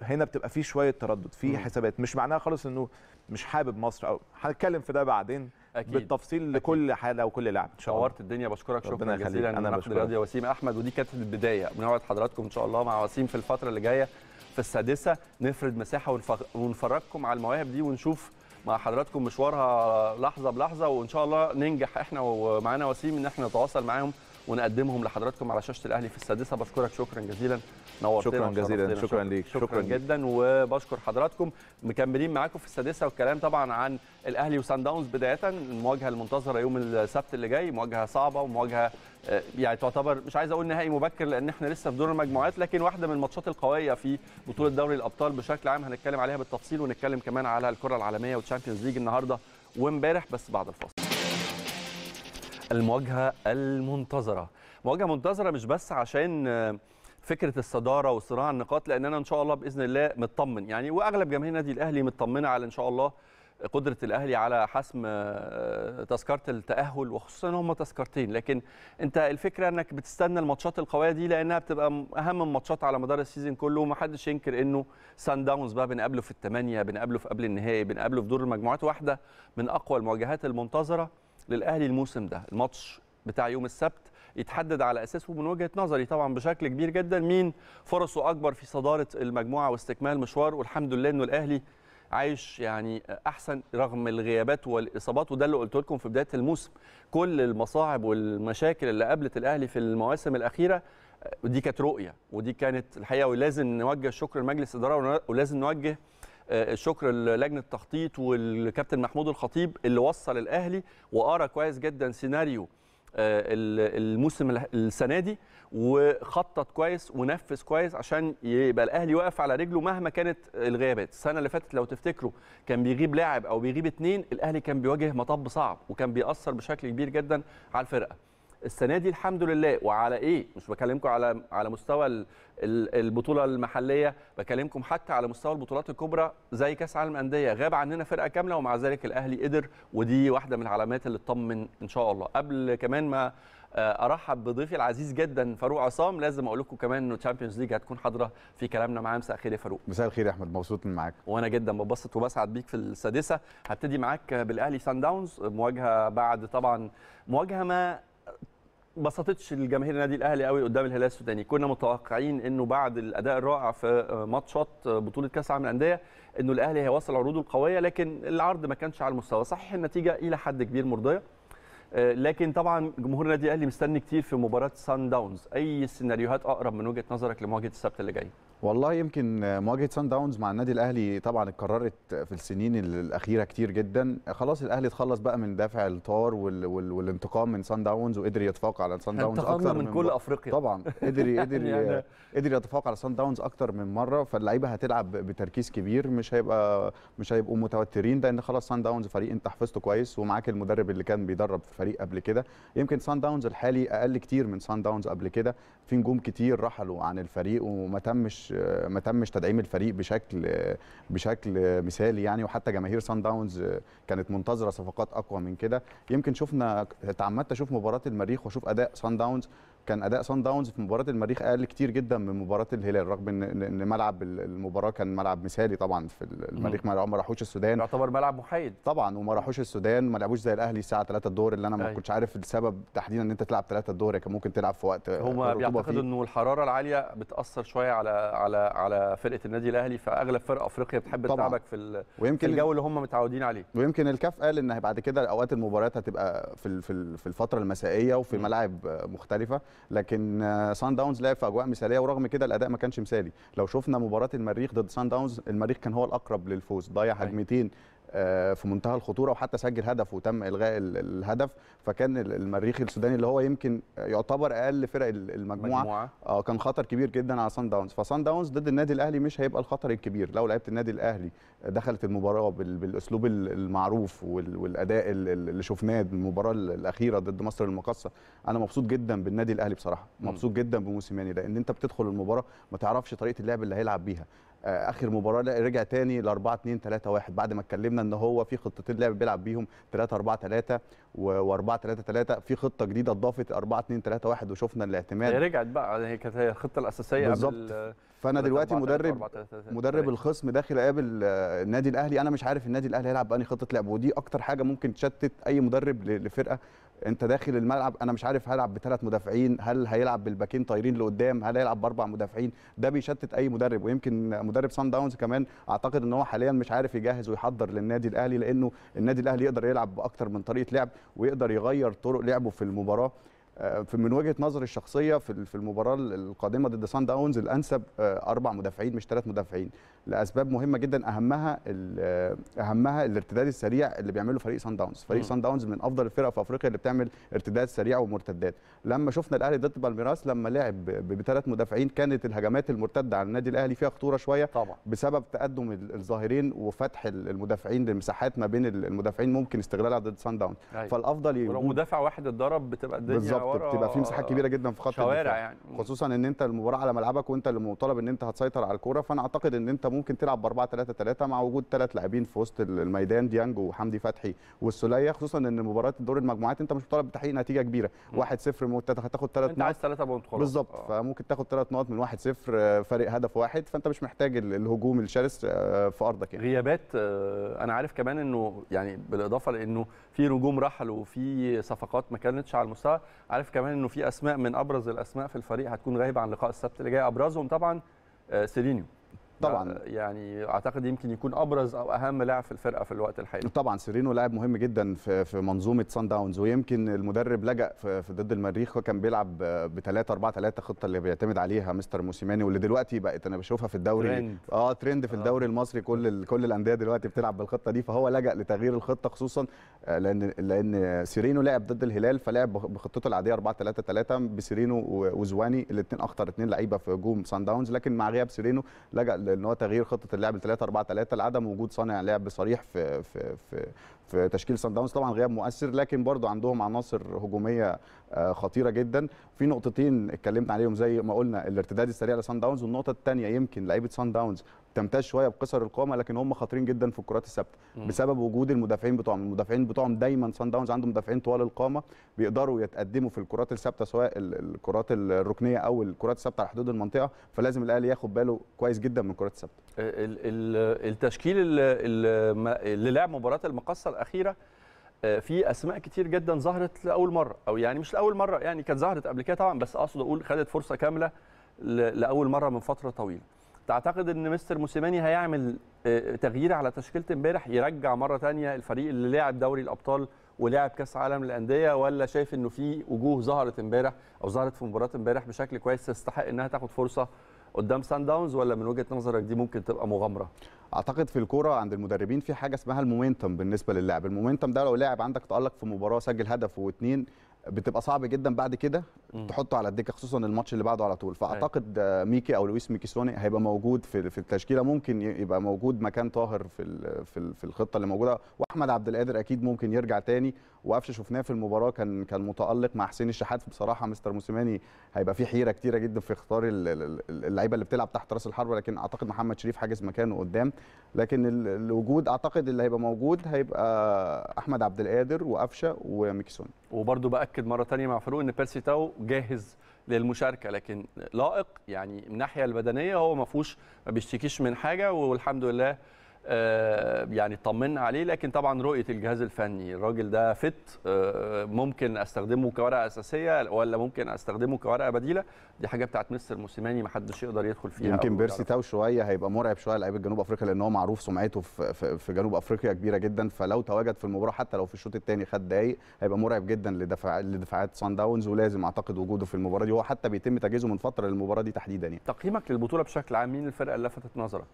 هنا بتبقى في شويه تردد في حسابات مش معناها خالص انه مش حابب مصر او هنتكلم في ده بعدين أكيد. بالتفصيل أكيد. لكل حاله وكل لاعب ان شاء الله نورت الدنيا بشكرك شكرا جزيلا انا الرياضي وسيم احمد ودي كانت البدايه بنوعد حضراتكم ان شاء الله مع وسيم في الفتره اللي جايه في السادسه نفرد مساحه ونفرجكم على المواهب دي ونشوف مع حضراتكم مشوارها لحظه بلحظه وان شاء الله ننجح احنا ومعانا وسيم ان احنا نتواصل معاهم ونقدمهم لحضراتكم على شاشه الاهلي في السادسه بشكرك شكرا جزيلا نورتنا شكرا جزيلا شكرا, شكرا ليك شكرا, شكرا جدا وبشكر حضراتكم مكملين معاكم في السادسه والكلام طبعا عن الاهلي وسان داونز بدايه المواجهه المنتظره يوم السبت اللي جاي مواجهه صعبه ومواجهه آه، يعني تعتبر مش عايز اقول نهائي مبكر لان احنا لسه في دور المجموعات لكن واحده من الماتشات القويه في بطوله دوري الابطال بشكل عام هنتكلم عليها بالتفصيل ونتكلم كمان على الكره العالميه والتشامبيونز ليج النهارده وامبارح بس بعد الفاصل المواجهه المنتظره مواجهه منتظره مش بس عشان آه، فكره الصداره وصراع النقاط لان انا ان شاء الله باذن الله مطمن يعني واغلب جماهير النادي الاهلي مطمنه على ان شاء الله قدره الاهلي على حسم آه، تذكره التاهل وخصوصا ان هم تذكرتين لكن انت الفكره انك بتستنى الماتشات القويه دي لانها بتبقى اهم الماتشات على مدار السيزون كله ومحدش ينكر انه سان داونز بقى بنقابله في الثمانيه بنقابله في قبل النهائي بنقابله في دور المجموعات واحده من اقوى المواجهات المنتظره للاهلي الموسم ده الماتش بتاع يوم السبت يتحدد على اساسه من وجهه نظري طبعا بشكل كبير جدا مين فرصه اكبر في صداره المجموعه واستكمال مشوار والحمد لله انه الاهلي عايش يعني احسن رغم الغيابات والاصابات وده اللي قلت لكم في بدايه الموسم كل المصاعب والمشاكل اللي قابلت الاهلي في المواسم الاخيره ودي كانت رؤيه ودي كانت الحقيقه ولازم نوجه شكر لمجلس الاداره ولازم نوجه الشكر آه، للجنه التخطيط والكابتن محمود الخطيب اللي وصل الاهلي وقرا كويس جدا سيناريو آه، الموسم السنه دي وخطط كويس ونفذ كويس عشان يبقى الاهلي واقف على رجله مهما كانت الغيابات السنه اللي فاتت لو تفتكروا كان بيغيب لاعب او بيغيب اثنين الاهلي كان بيواجه مطب صعب وكان بيأثر بشكل كبير جدا على الفرقه السنه دي الحمد لله وعلى ايه مش بكلمكم على على مستوى البطوله المحليه بكلمكم حتى على مستوى البطولات الكبرى زي كاس عالم الانديه غاب عننا فرقه كامله ومع ذلك الاهلي قدر ودي واحده من العلامات اللي تطمن ان شاء الله قبل كمان ما آه، ارحب بضيفي العزيز جدا فاروق عصام لازم اقول لكم كمان انه تشامبيونز ليج هتكون حاضره في كلامنا معاه مساء الخير يا فاروق مساء الخير يا احمد مبسوط معاك وانا جدا ببسط وبسعد بيك في السادسه هبتدي معاك بالاهلي سان داونز مواجهه بعد طبعا مواجهه ما بسطتش الجماهير النادي الاهلي قوي قدام الهلال السوداني كنا متوقعين انه بعد الاداء الرائع في ماتشات بطوله كاس العالم للانديه انه الاهلي هيوصل عروضه القويه لكن العرض ما كانش على المستوى صحيح النتيجه الى حد كبير مرضيه آه، لكن طبعا جمهور النادي الاهلي مستني كتير في مباراه سان داونز اي سيناريوهات اقرب من وجهه نظرك لمواجهه السبت اللي جاي والله يمكن مواجهه سان داونز مع النادي الاهلي طبعا اتكررت في السنين الاخيره كتير جدا خلاص الاهلي اتخلص بقى من دافع الطار وال... وال... والانتقام من سان داونز وقدر يتفوق على سان داونز اكتر من, من كل افريقيا طبعا قدر قدر يعني قدر يتفوق على سان داونز اكتر من مره فاللعيبه هتلعب بتركيز كبير مش هيبقى مش هيبقوا متوترين لان خلاص سان داونز فريق انت حفظته كويس ومعاك المدرب اللي كان بيدرب في الفريق قبل كده يمكن سان داونز الحالي اقل كتير من سان داونز قبل كده في نجوم كتير رحلوا عن الفريق وما تمش ما تمش تدعيم الفريق بشكل بشكل مثالي يعني وحتى جماهير سان داونز كانت منتظره صفقات اقوى من كده يمكن شفنا اتعمدت اشوف مباراه المريخ واشوف اداء سان داونز كان اداء سان داونز في مباراه المريخ اقل كتير جدا من مباراه الهلال رغم ان ان ملعب المباراه كان ملعب مثالي طبعا في المريخ ما راحوش السودان يعتبر ملعب محايد طبعا وما راحوش السودان ما لعبوش زي الاهلي الساعه 3 الدور اللي انا ما أيوة. كنتش عارف السبب تحديدا ان انت تلعب 3 الدور كان ممكن تلعب في وقت هم بيعتقدوا انه الحراره العاليه بتاثر شويه على على على فرقه النادي الاهلي فاغلب فرق افريقيا بتحب تلعبك في, ويمكن في الجو اللي هم متعودين عليه ويمكن الكاف قال ان بعد كده اوقات المباريات هتبقى في في الفتره المسائيه وفي ملاعب مختلفه لكن سان آه، داونز لعب في اجواء مثاليه ورغم كده الاداء ما كانش مثالي لو شفنا مباراه المريخ ضد سان داونز المريخ كان هو الاقرب للفوز ضيع أيوة. هجمتين آه، في منتهى الخطوره وحتى سجل هدف وتم الغاء الهدف فكان المريخ السوداني اللي هو يمكن يعتبر اقل فرق المجموعه مجموعة. آه كان خطر كبير جدا على سان داونز فسان داونز ضد النادي الاهلي مش هيبقى الخطر الكبير لو لعيبه النادي الاهلي آه، دخلت المباراه بالاسلوب المعروف والاداء اللي شفناه المباراه الاخيره ضد مصر المقصه انا مبسوط جدا بالنادي الاهلي بصراحه مبسوط جدا بموسيماني لان انت بتدخل المباراه ما تعرفش طريقه اللعب اللي هيلعب بيها آه، اخر مباراه رجع تاني ل 4 2 3 1 بعد ما اتكلمنا ان هو في خطتين لعب بيلعب بيهم 3 4 3 و4 3 3 في خطه جديده اضافت 4 2 3 1 وشفنا الاعتماد هي رجعت بقى هي كانت هي الخطه الاساسيه بالظبط فانا دلوقتي مدرب مدرب الخصم داخل قابل آه، النادي الاهلي انا مش عارف النادي الاهلي هيلعب باني خطه لعب ودي اكتر حاجه ممكن تشتت اي مدرب لفرقه انت داخل الملعب انا مش عارف هلعب بثلاث مدافعين هل هيلعب بالباكين طايرين لقدام هل هيلعب باربع مدافعين ده بيشتت اي مدرب ويمكن مدرب سان داونز كمان اعتقد ان هو حاليا مش عارف يجهز ويحضر للنادي الاهلي لانه النادي الاهلي يقدر يلعب باكتر من طريقه لعب ويقدر يغير طرق لعبه في المباراه من وجهه نظري الشخصيه في في المباراه القادمه ضد سان داونز الانسب آه، اربع مدافعين مش ثلاث مدافعين لاسباب مهمه جدا اهمها آه، اهمها الارتداد السريع اللي بيعمله فريق سان داونز فريق سان داونز من افضل الفرق في افريقيا اللي بتعمل ارتداد سريع ومرتدات لما شفنا الاهلي ضد بالميراس لما لعب بثلاث مدافعين كانت الهجمات المرتده على النادي الاهلي فيها خطوره شويه طبعا. بسبب تقدم الظاهرين وفتح المدافعين للمساحات ما بين المدافعين ممكن استغلالها ضد سان أيوة. داونز فالافضل ولو مدافع واحد اتضرب بتبقى الدنيا بتبقى في مساحات كبيره جدا في خط شوارع يعني خصوصا ان انت المباراه على ملعبك وانت اللي مطالب ان انت هتسيطر على الكوره فانا اعتقد ان انت ممكن تلعب ب 4 3 3 مع وجود ثلاث لاعبين في وسط الميدان ديانج وحمدي فتحي والسوليه خصوصا ان مباراه دور المجموعات انت مش مطالب بتحقيق نتيجه كبيره 1 0 هتاخد ثلاث نقط انت عايز ثلاثه بونت خلاص بالظبط آه. فممكن تاخد ثلاث نقط من 1 0 فارق هدف واحد فانت مش محتاج الهجوم الشرس آه، في ارضك يعني غيابات آه، انا عارف كمان انه يعني بالاضافه لانه في نجوم رحلوا وفي صفقات ما كانتش على المستوى عارف كمان انه في اسماء من ابرز الاسماء في الفريق هتكون غايبه عن لقاء السبت اللي جاي ابرزهم طبعا آه، سيلينيو طبعا آه، يعني اعتقد يمكن يكون ابرز او اهم لاعب في الفرقه في الوقت الحالي طبعا سيرينو لاعب مهم جدا في في منظومه سان داونز ويمكن المدرب لجا في ضد المريخ كان بيلعب ب 3 4 3 الخطه اللي بيعتمد عليها مستر موسيماني واللي دلوقتي بقت انا بشوفها في الدوري ترند. اه ترند في آه. الدوري آه. المصري كل كل الانديه دلوقتي بتلعب بالخطه دي فهو لجا لتغيير الخطه خصوصا آه، لان لان سيرينو لعب ضد الهلال فلعب بخطته العاديه 4 3 3 بسيرينو وزواني الاثنين اخطر اثنين لعيبه في هجوم سان داونز لكن مع غياب سيرينو لجا ان هو تغيير خطه اللعب 3 4 3 لعدم وجود صانع لعب صريح في في في في تشكيل سان داونز طبعا غياب مؤثر لكن برضو عندهم عناصر هجوميه آه، خطيره جدا في نقطتين اتكلمنا عليهم زي ما قلنا الارتداد السريع لسان داونز والنقطه الثانيه يمكن لعيبه سان داونز تمتاز شويه بقصر القامه لكن هم خطرين جدا في الكرات الثابته بسبب وجود المدافعين بتوعهم المدافعين بتوعهم دايما سان داونز عنده مدافعين طوال القامه بيقدروا يتقدموا في الكرات الثابته سواء الكرات الركنيه او الكرات الثابته على حدود المنطقه فلازم الاهلي ياخد باله كويس جدا من الكرات الثابته التشكيل اللي لعب مباراه المقصه الاخيره آه، في اسماء كتير جدا ظهرت لاول مره او يعني مش لاول مره يعني كانت ظهرت قبل كده طبعا بس اقصد اقول خدت فرصه كامله لاول مره من فتره طويله تعتقد ان مستر موسيماني هيعمل آه، تغيير على تشكيله امبارح يرجع مره ثانيه الفريق اللي لعب دوري الابطال ولعب كاس عالم للانديه ولا شايف انه في وجوه ظهرت امبارح او ظهرت في مباراه امبارح بشكل كويس تستحق انها تاخد فرصه قدام سان داونز ولا من وجهه نظرك دي ممكن تبقى مغامره؟ اعتقد في الكوره عند المدربين في حاجه اسمها المومنتم بالنسبه للاعب، المومنتم ده لو لاعب عندك تالق في مباراه سجل هدف واثنين بتبقى صعب جدا بعد كده تحطه على الدكه خصوصا الماتش اللي بعده على طول أيوة. فاعتقد ميكي او لويس ميكيسوني هيبقى موجود في في التشكيله ممكن يبقى موجود مكان طاهر في في الخطه اللي موجوده واحمد عبد القادر اكيد ممكن يرجع تاني وقفش شفناه في المباراه كان كان متالق مع حسين الشحات بصراحه مستر موسيماني هيبقى في حيره كتيره جدا في اختيار اللعيبه اللي بتلعب تحت راس الحربه لكن اعتقد محمد شريف حاجز مكانه قدام لكن الوجود اعتقد اللي هيبقى موجود هيبقى احمد عبد القادر وقفشه وميكسون وبرده باكد مره ثانيه مع فاروق ان بيرسي تاو جاهز للمشاركه لكن لائق يعني من الناحيه البدنيه هو ما فيهوش ما بيشتكيش من حاجه والحمد لله آه، يعني طمنا عليه لكن طبعا رؤيه الجهاز الفني الراجل ده فت آه، ممكن استخدمه كورقه اساسيه ولا ممكن استخدمه كورقه بديله دي حاجه بتاعت مستر موسيماني ما حدش يقدر يدخل فيها يمكن بيرسي تاو شويه هيبقى مرعب شويه لعيبه جنوب افريقيا لان هو معروف سمعته في في جنوب افريقيا كبيره جدا فلو تواجد في المباراه حتى لو في الشوط الثاني خد دقايق هيبقى مرعب جدا لدفع لدفاعات سان داونز ولازم اعتقد وجوده في المباراه دي هو حتى بيتم تجهيزه من فتره للمباراه دي تحديدا يعني تقييمك للبطوله بشكل عام مين الفرقه اللي لفتت نظرك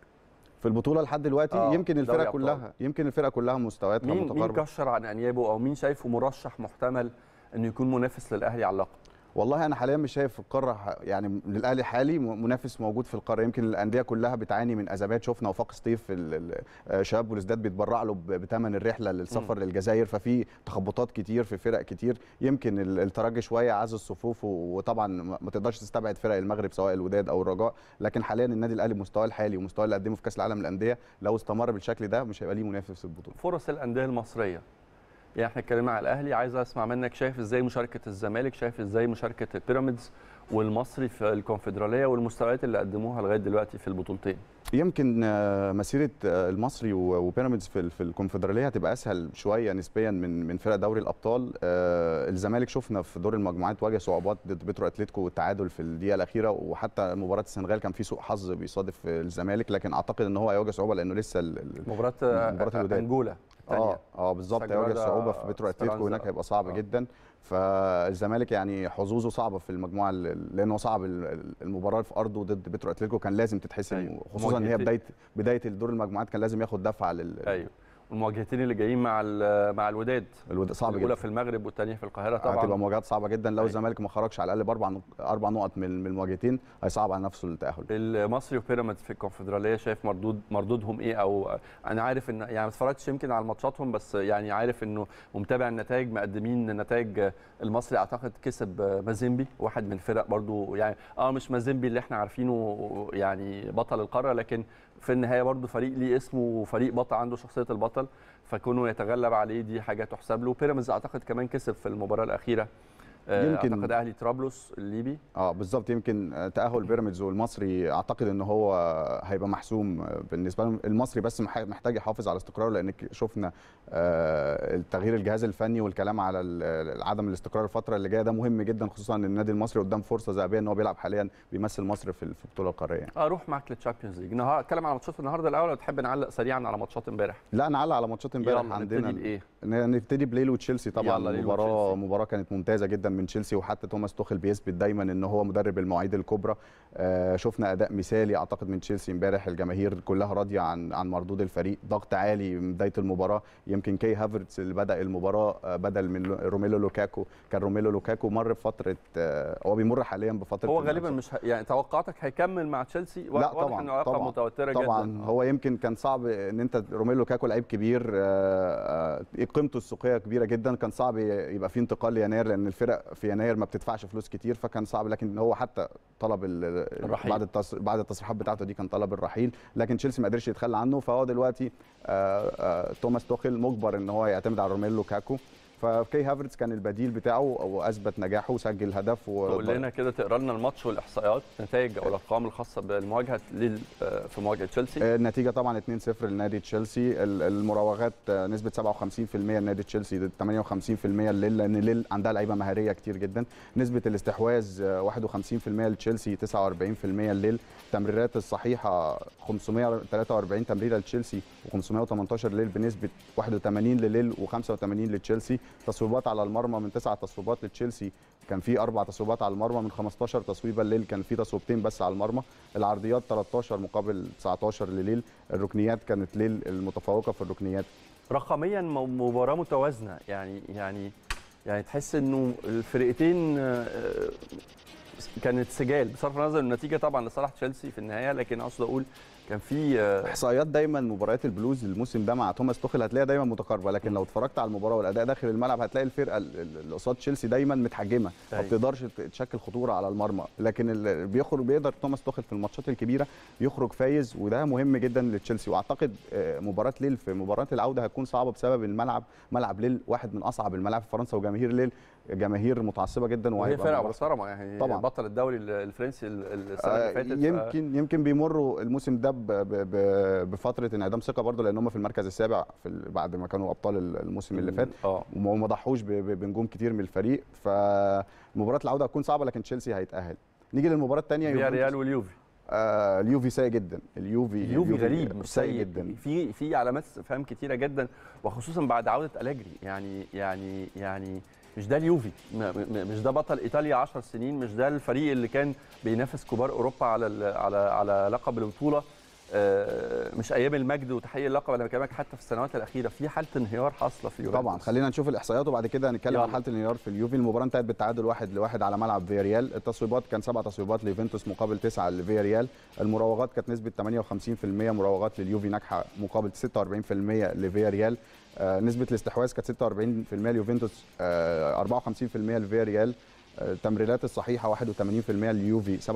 في البطوله لحد دلوقتي آه يمكن الفرقه كلها يمكن الفرقه كلها مستوياتها متقاربه مين كشر عن انيابه او مين شايفه مرشح محتمل انه يكون منافس للاهلي على اللقب والله انا حاليا مش شايف في القاره يعني للاهلي حالي منافس موجود في القاره يمكن الانديه كلها بتعاني من ازمات شفنا وفاق سطيف آه، شباب بلوزداد بيتبرع له بثمن الرحله للسفر م. للجزائر ففي تخبطات كتير في فرق كتير يمكن الترجي شويه عز الصفوف وطبعا ما تقدرش تستبعد فرق المغرب سواء الوداد او الرجاء لكن حاليا النادي الاهلي مستواه الحالي ومستواه اللي قدمه في كاس العالم للانديه لو استمر بالشكل ده مش هيبقى ليه منافس في البطوله فرص الانديه المصريه يعني احنا اتكلمنا على الاهلي عايز اسمع منك شايف ازاي مشاركه الزمالك شايف ازاي مشاركه البيراميدز والمصري في الكونفدراليه والمستويات اللي قدموها لغايه دلوقتي في البطولتين يمكن آه، مسيره آه، المصري وبيراميدز في في الكونفدراليه هتبقى اسهل شويه نسبيا من من فرق دوري الابطال آه، الزمالك شفنا في دور المجموعات واجه صعوبات ضد بترو اتلتيكو والتعادل في الدقيقه الاخيره وحتى مباراه السنغال كان في سوء حظ بيصادف الزمالك لكن اعتقد ان هو هيواجه صعوبه لانه لسه مباراه مباراه انجولا اه اه بالظبط هيواجه صعوبه في بترو اتلتيكو هناك هيبقى صعب آه. جدا فالزمالك يعني حظوظه صعبه في المجموعه لان هو صعب المباراه في ارضه ضد بترو اتلتيكو كان لازم تتحسم أيوه. خصوصا ان هي بدايه بدايه دور المجموعات كان لازم ياخد دفعه لل ايوه المواجهتين اللي جايين مع مع الوداد الوداد صعب جدا الاولى في المغرب والثانيه في القاهره طبعا هتبقى مواجهات صعبه جدا لو أيوة. الزمالك ما خرجش على الاقل باربع اربع نقط من المواجهتين هيصعب على نفسه التاهل المصري وبيراميدز في الكونفدراليه شايف مردود مردودهم ايه او انا عارف ان يعني ما اتفرجتش يمكن على ماتشاتهم بس يعني عارف انه ومتابع النتائج مقدمين نتائج المصري اعتقد كسب مازيمبي واحد من الفرق برضو يعني اه مش مازيمبي اللي احنا عارفينه يعني بطل القاره لكن في النهايه برضه فريق ليه اسمه وفريق بطل عنده شخصيه البطل فكونه يتغلب عليه دي حاجه تحسب له بيراميدز اعتقد كمان كسب في المباراه الاخيره آه، يمكن اعتقد اهلي طرابلس الليبي اه بالظبط يمكن آه، تاهل بيراميدز والمصري اعتقد ان هو هيبقى محسوم آه، بالنسبه لهم المصري بس محتاج يحافظ على استقراره لان شفنا تغيير الجهاز الفني والكلام على عدم الاستقرار الفتره اللي جايه ده مهم جدا خصوصا ان النادي المصري قدام فرصه ذهبيه ان هو بيلعب حاليا بيمثل مصر في البطوله القاريه اروح معاك للتشامبيونز ليج اتكلم على ماتشات النهارده الاول لو تحب نعلق سريعا على ماتشات امبارح لا نعلق على ماتشات امبارح عندنا ايه نبتدي بليل وتشيلسي طبعا المباراه مباراه كانت ممتازه جدا من تشيلسي وحتى توماس توخل بيثبت دايما ان هو مدرب المواعيد الكبرى آه شفنا اداء مثالي اعتقد من تشيلسي امبارح الجماهير كلها راضيه عن عن مردود الفريق ضغط عالي من بدايه المباراه يمكن كي هافرتس اللي بدا المباراه آه، بدل من روميلو لوكاكو كان روميلو لوكاكو مر بفتره آه هو بيمر حاليا بفتره هو غالبا مش يعني توقعاتك هيكمل مع تشيلسي لا طبعا انه طبعا متوتره طبعا جدا. هو يمكن كان صعب ان انت روميلو لوكاكو لعيب كبير آه, آه، قيمته السوقيه كبيره جدا كان صعب يبقى في انتقال ليناير لان الفرق في يناير ما بتدفعش فلوس كتير فكان صعب لكن هو حتى طلب الرحيل بعد بعد التصريحات بتاعته دي كان طلب الرحيل لكن تشيلسي ما قدرش يتخلى عنه فهو دلوقتي آآ آه، آآ آه، توماس توخيل مجبر ان هو يعتمد على روميلو كاكو فكي هافرتز كان البديل بتاعه واثبت نجاحه وسجل هدف و لنا كده تقرا لنا الماتش والاحصائيات نتائج او الارقام الخاصه بالمواجهه في مواجهه تشيلسي آه، النتيجه طبعا 2-0 لنادي تشيلسي المراوغات آه، نسبه 57% لنادي تشيلسي ضد 58% لليل لان ليل عندها لعيبه مهاريه كتير جدا نسبه الاستحواذ 51% آه، لتشيلسي 49% لليل التمريرات الصحيحه 543 تمريره لتشيلسي و518 لليل بنسبه 81 لليل و85 لتشيلسي تصويبات على المرمى من تسع تصويبات لتشيلسي كان في اربع تصويبات على المرمى من 15 تصويبه الليل كان في تصويبتين بس على المرمى العرضيات 13 مقابل 19 لليل الركنيات كانت ليل المتفوقه في الركنيات رقميا مباراه متوازنه يعني يعني يعني تحس انه الفرقتين آه، كانت سجال بصرف النظر النتيجه طبعا لصالح تشيلسي في النهايه لكن اقصد اقول كان في احصائيات دايما مباريات البلوز الموسم ده مع توماس توخيل هتلاقيها دايما متقاربه لكن لو اتفرجت على المباراه والاداء داخل الملعب هتلاقي الفرقه اللي قصاد تشيلسي دايما متحجمه ما أيوه. بتقدرش تشكل خطوره على المرمى لكن اللي بيخرج بيقدر توماس توخيل في الماتشات الكبيره يخرج فايز وده مهم جدا لتشيلسي واعتقد آه، مباراه ليل في مباراه العوده هتكون صعبه بسبب الملعب ملعب ليل واحد من اصعب الملاعب في فرنسا وجماهير ليل جماهير متعصبه جدا وهي فرقه محترمه يعني طبعا بطل الدوري الفرنسي السنه اللي آه، فاتت يمكن يمكن بيمروا الموسم ده بفتره انعدام ثقه برضه لان هم في المركز السابع في بعد ما كانوا ابطال الموسم اللي فات آه. وما ضحوش بنجوم كتير من الفريق فمباراه العوده هتكون صعبه لكن تشيلسي هيتاهل نيجي للمباراه الثانيه ريال واليوفي آه اليوفي سيء جدا اليوفي اليوفي, غريب سيء جدا في في علامات استفهام كتيره جدا وخصوصا بعد عوده الاجري يعني يعني يعني مش ده اليوفي مش ده بطل ايطاليا 10 سنين مش ده الفريق اللي كان بينافس كبار اوروبا على على على لقب البطوله آه، مش ايام المجد وتحقيق اللقب انا بكلمك حتى في السنوات الاخيره في حاله انهيار حاصله في يوفنتوس طبعا خلينا نشوف الاحصائيات وبعد كده هنتكلم عن حاله الانهيار في اليوفي المباراه انتهت بالتعادل واحد لواحد على ملعب فياريال التصويبات كان سبع تصويبات ليوفنتوس مقابل تسعه لفياريال المراوغات كانت نسبه 58% مراوغات لليوفي ناجحه مقابل 46% لفياريال ريال آه، نسبه الاستحواذ كانت 46% ليوفنتوس 54% آه، 54% لفياريال التمريرات الصحيحه 81% لليوفي 87%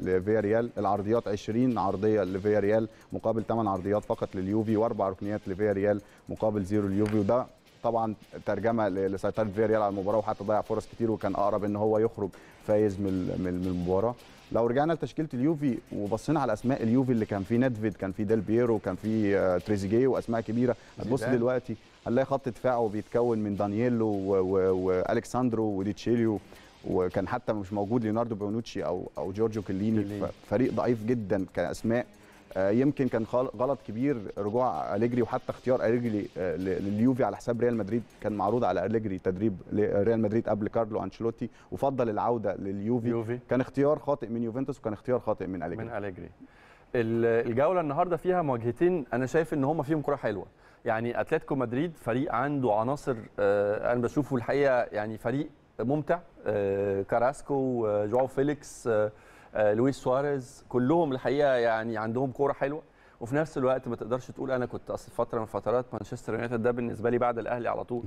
لفيا ريال العرضيات 20 عرضيه لفيا ريال مقابل 8 عرضيات فقط لليوفي واربع ركنيات لفيا ريال مقابل زيرو لليوفي وده طبعا ترجمه لسيطره فيا ريال على المباراه وحتى ضيع فرص كتير وكان اقرب ان هو يخرج فايز من المباراه لو رجعنا لتشكيله اليوفي وبصينا على اسماء اليوفي اللي كان فيه نادفيد كان فيه ديل بييرو كان فيه آه، تريزيجيه واسماء كبيره هتبص دلوقتي هنلاقي خط دفاعه بيتكون من دانييلو والكساندرو وديتشيليو وكان حتى مش موجود ليوناردو بونوتشي او او جورجو كليني فريق ضعيف جدا كاسماء آه، يمكن كان غلط كبير رجوع اليجري وحتى اختيار اليجري آه، لليوفي على حساب ريال مدريد كان معروض على اليجري تدريب ريال مدريد قبل كارلو انشيلوتي وفضل العوده لليوفي يوفي. كان اختيار خاطئ من يوفنتوس وكان اختيار خاطئ من اليجري من اليجري الجوله النهارده فيها مواجهتين انا شايف ان هم فيهم كره حلوه يعني اتلتيكو مدريد فريق عنده عناصر آه، انا بشوفه الحقيقه يعني فريق ممتع آه، كاراسكو آه، جواو فيليكس لويس سواريز كلهم الحقيقه يعني عندهم كوره حلوه وفي نفس الوقت ما تقدرش تقول انا كنت اصل فتره من فترات مانشستر يونايتد ده بالنسبه لي بعد الاهلي على طول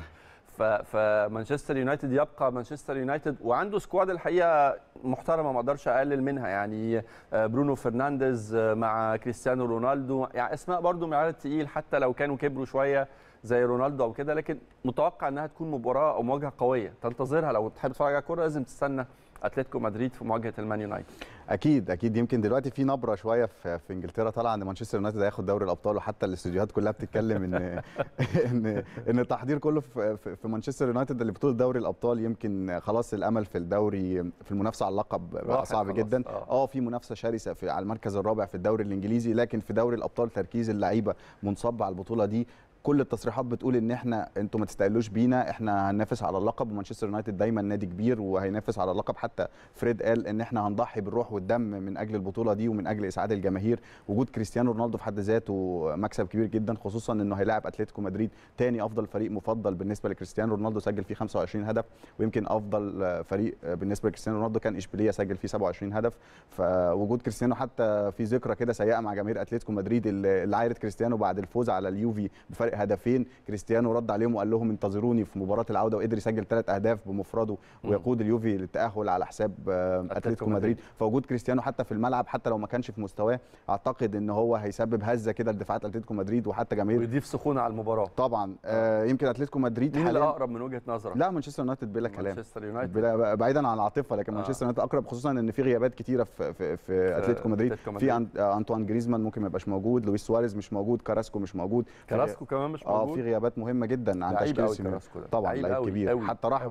فمانشستر يونايتد يبقى مانشستر يونايتد وعنده سكواد الحقيقه محترمه ما اقدرش اقلل منها يعني آه، برونو فرنانديز آه، مع كريستيانو رونالدو يعني اسماء برضو من تقيل التقيل حتى لو كانوا كبروا شويه زي رونالدو او كده لكن متوقع انها تكون مباراه او مواجهه قويه تنتظرها لو تحب تتفرج على الكوره لازم تستنى اتلتيكو مدريد في مواجهه المان يونايتد اكيد اكيد يمكن دلوقتي في نبره شويه في, في انجلترا طالعه ان مانشستر يونايتد هياخد دوري الابطال وحتى الاستديوهات كلها بتتكلم ان ان ان التحضير كله في, في مانشستر يونايتد لبطوله دوري الابطال يمكن خلاص الامل في الدوري في المنافسه على اللقب بقى صعب جدا اه, آه في منافسه شرسه في على المركز الرابع في الدوري الانجليزي لكن في دوري الابطال تركيز اللعيبه منصب على البطوله دي كل التصريحات بتقول ان احنا انتوا ما تستقلوش بينا احنا هننافس على اللقب ومانشستر يونايتد دايما نادي كبير وهينافس على اللقب حتى فريد قال ان احنا هنضحي بالروح والدم من اجل البطوله دي ومن اجل اسعاد الجماهير وجود كريستيانو رونالدو في حد ذاته مكسب كبير جدا خصوصا انه هيلاعب اتلتيكو مدريد تاني افضل فريق مفضل بالنسبه لكريستيانو رونالدو سجل فيه 25 هدف ويمكن افضل فريق بالنسبه لكريستيانو رونالدو كان اشبيليه سجل فيه 27 هدف فوجود كريستيانو حتى في ذكرى كده سيئه مع جماهير اتلتيكو مدريد اللي عايرت كريستيانو بعد الفوز على اليوفي بفرق هدفين كريستيانو رد عليهم وقال لهم انتظروني في مباراه العوده وقدر يسجل ثلاث اهداف بمفرده ويقود اليوفي للتاهل على حساب آه، اتلتيكو مدريد فوجود كريستيانو حتى في الملعب حتى لو ما كانش في مستواه اعتقد ان هو هيسبب هزه كده لدفاعات اتلتيكو مدريد وحتى جماهير ويضيف سخونه على المباراه طبعا آه, آه. يمكن اتلتيكو مدريد مين الاقرب من وجهه نظرك لا مانشستر يونايتد بلا كلام مانشستر يونايتد بعيدا عن العاطفه لكن آه. مانشستر يونايتد اقرب خصوصا ان في غيابات كتيره في في, في اتلتيكو مدريد في انطوان آه، جريزمان ممكن ما يبقاش موجود لويس سواريز مش موجود كاراسكو مش موجود كاراسكو كمان كمان مش آه، موجود اه في غيابات مهمه جدا عن تشكيل سيميوني طبعا لعيب كبير أوي. حتى راح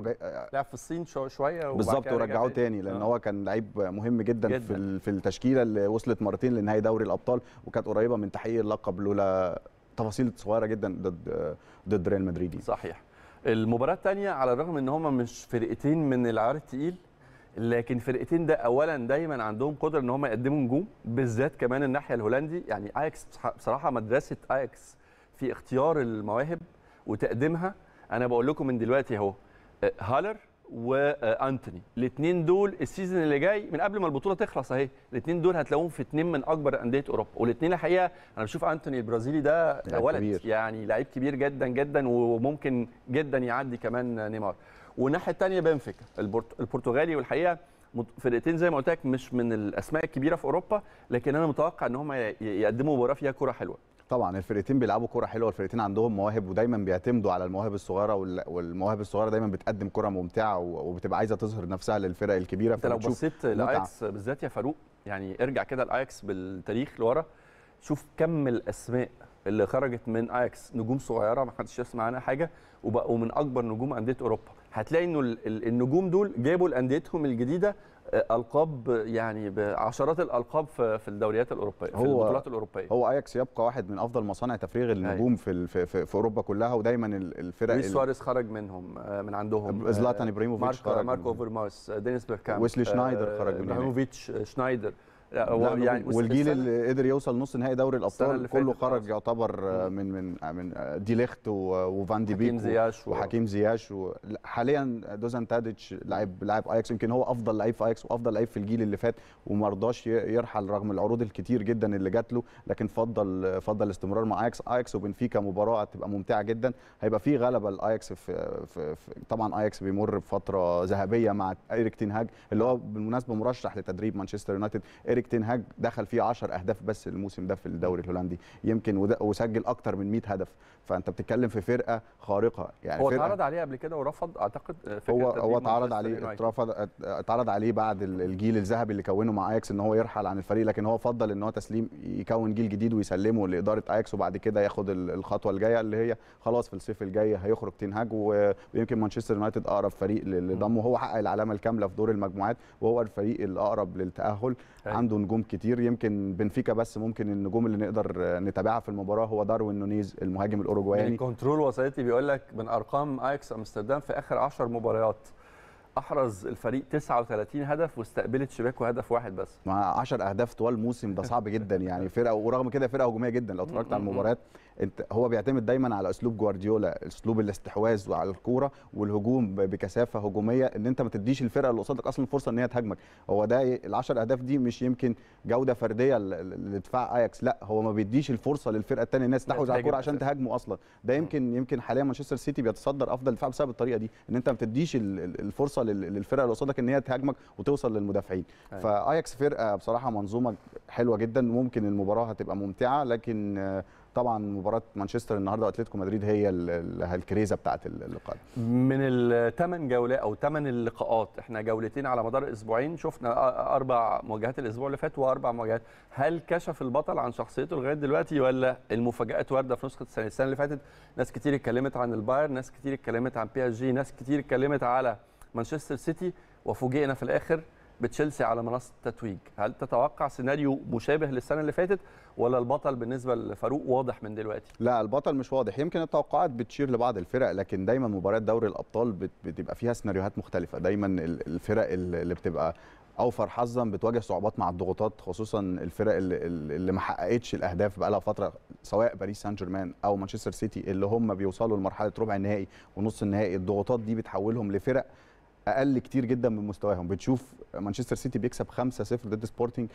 لعب في الصين شو شويه بالظبط ورجعوه تاني آه. لان آه. هو كان لعيب مهم جدا, جداً. في في التشكيله اللي وصلت مرتين لنهائي دوري الابطال وكانت قريبه من تحقيق اللقب لولا تفاصيل صغيره جدا ضد ضد ريال مدريد صحيح المباراه الثانيه على الرغم ان هم مش فرقتين من العيار التقيل لكن فرقتين ده اولا دايما عندهم قدره ان هم يقدموا نجوم بالذات كمان الناحيه الهولندي يعني اياكس بصراحه مدرسه اياكس في اختيار المواهب وتقديمها انا بقول لكم من دلوقتي اهو آه، هالر وانتوني آه، الاثنين دول السيزون اللي جاي من قبل ما البطوله تخلص اهي الاثنين دول هتلاقوهم في اثنين من اكبر انديه اوروبا والاثنين الحقيقه انا بشوف انتوني البرازيلي ده ولد كبير. يعني لعيب كبير جدا جدا وممكن جدا يعدي كمان نيمار والناحيه الثانيه بنفيكا البرتغالي والحقيقه فرقتين زي ما قلت لك مش من الاسماء الكبيره في اوروبا لكن انا متوقع ان هم يقدموا مباراه فيها كره حلوه طبعا الفرقتين بيلعبوا كره حلوه الفرقتين عندهم مواهب ودايما بيعتمدوا على المواهب الصغيره والمواهب الصغيره دايما بتقدم كره ممتعه وبتبقى عايزه تظهر نفسها للفرق الكبيره انت لو بصيت لايكس بالذات يا فاروق يعني ارجع كده لايكس بالتاريخ لورا شوف كم الاسماء اللي خرجت من اياكس نجوم صغيره ما حدش يسمع عنها حاجه وبقوا من اكبر نجوم انديه اوروبا هتلاقي انه النجوم دول جابوا لانديتهم الجديده القاب يعني بعشرات الالقاب في الدوريات الاوروبيه في البطولات الاوروبيه هو اياكس يبقى واحد من افضل مصانع تفريغ النجوم أيوة. في, في في اوروبا كلها ودايما الفرق لويس سواريز خرج منهم آه، من عندهم زلاتان آه، ابراهيموفيتش خرج ماركو اوفرمارس دينيس بيركام ويسلي شنايدر آه، خرج من ابراهيموفيتش شنايدر هو يعني والجيل اللي قدر يوصل نص نهائي دوري الابطال كله خرج يعتبر من من من دي ليخت وفان دي بيك زياش وحكيم زياش حاليا دوزان تاديتش لاعب لاعب اياكس يمكن هو افضل لعيب في اياكس وافضل لعيب في الجيل اللي فات وما رضاش يرحل رغم العروض الكتير جدا اللي جات له لكن فضل فضل الاستمرار مع اياكس اياكس وبنفيكا مباراه هتبقى ممتعه جدا هيبقى في غلبه لاياكس في, في, في طبعا اياكس بيمر بفتره ذهبيه مع ايريك تين هاج اللي هو بالمناسبه مرشح لتدريب مانشستر يونايتد ايريك تنهاج دخل فيه 10 اهداف بس الموسم ده في الدوري الهولندي يمكن وسجل اكتر من 100 هدف فانت بتتكلم في فرقه خارقه يعني هو اتعرض عليه قبل كده ورفض اعتقد آه، فكرة هو هو اتعرض عليه اترفض اتعرض عليه بعد الجيل الذهبي اللي كونه مع اياكس ان هو يرحل عن الفريق لكن هو فضل ان هو تسليم يكون جيل جديد ويسلمه لاداره اياكس وبعد كده ياخد الخطوه الجايه اللي هي خلاص في الصيف الجاي هيخرج تنهاج ويمكن مانشستر يونايتد اقرب فريق لضمه هو حقق العلامه الكامله في دور المجموعات وهو الفريق الاقرب للتاهل أيوة. عنده نجوم كتير يمكن بنفيكا بس ممكن النجوم اللي نقدر نتابعها في المباراه هو داروين نونيز المهاجم الاوروجواياني يعني كنترول وصلت لي بيقول لك من ارقام اياكس امستردام في اخر 10 مباريات احرز الفريق 39 هدف واستقبلت شباكه هدف واحد بس مع 10 اهداف طوال الموسم ده صعب جدا يعني فرقه ورغم كده فرقه هجوميه جدا لو اتفرجت على المباريات انت هو بيعتمد دايما على اسلوب جوارديولا اسلوب الاستحواذ وعلى الكوره والهجوم بكثافه هجوميه ان انت ما تديش الفرقه اللي قصادك اصلا فرصه ان هي تهاجمك هو ده ال10 اهداف دي مش يمكن جوده فرديه لدفاع اياكس لا هو ما بيديش الفرصه للفرقه الثانيه الناس تستحوذ على الكوره عشان تهاجمه اصلا ده يمكن يمكن حاليا مانشستر سيتي بيتصدر افضل دفاع بسبب الطريقه دي ان انت ما تديش الفرصه للفرقه اللي قصادك ان هي تهاجمك وتوصل للمدافعين أيوة. فاياكس فرقه بصراحه منظومه حلوه جدا ممكن المباراه هتبقى ممتعه لكن طبعا مباراه مانشستر النهارده واتلتيكو مدريد هي الكريزه بتاعه اللقاء من الثمان جولات او ثمان اللقاءات احنا جولتين على مدار اسبوعين شفنا اربع مواجهات الاسبوع اللي فات واربع مواجهات هل كشف البطل عن شخصيته لغايه دلوقتي ولا المفاجات وارده في نسخه السنه السنه اللي فاتت ناس كتير اتكلمت عن البايرن ناس كتير اتكلمت عن بي اس جي ناس كتير اتكلمت على مانشستر سيتي وفوجئنا في الاخر بتشيلسي على منصه التتويج هل تتوقع سيناريو مشابه للسنه اللي فاتت ولا البطل بالنسبه لفاروق واضح من دلوقتي لا البطل مش واضح يمكن التوقعات بتشير لبعض الفرق لكن دايما مباريات دوري الابطال بتبقى فيها سيناريوهات مختلفه دايما الفرق اللي بتبقى اوفر حظا بتواجه صعوبات مع الضغوطات خصوصا الفرق اللي, اللي ما حققتش الاهداف بقى لها فتره سواء باريس سان جيرمان او مانشستر سيتي اللي هم بيوصلوا لمرحله ربع النهائي ونص النهائي الضغوطات دي بتحولهم لفرق اقل كتير جدا من مستواهم بتشوف مانشستر سيتي بيكسب 5-0 ضد سبورتنج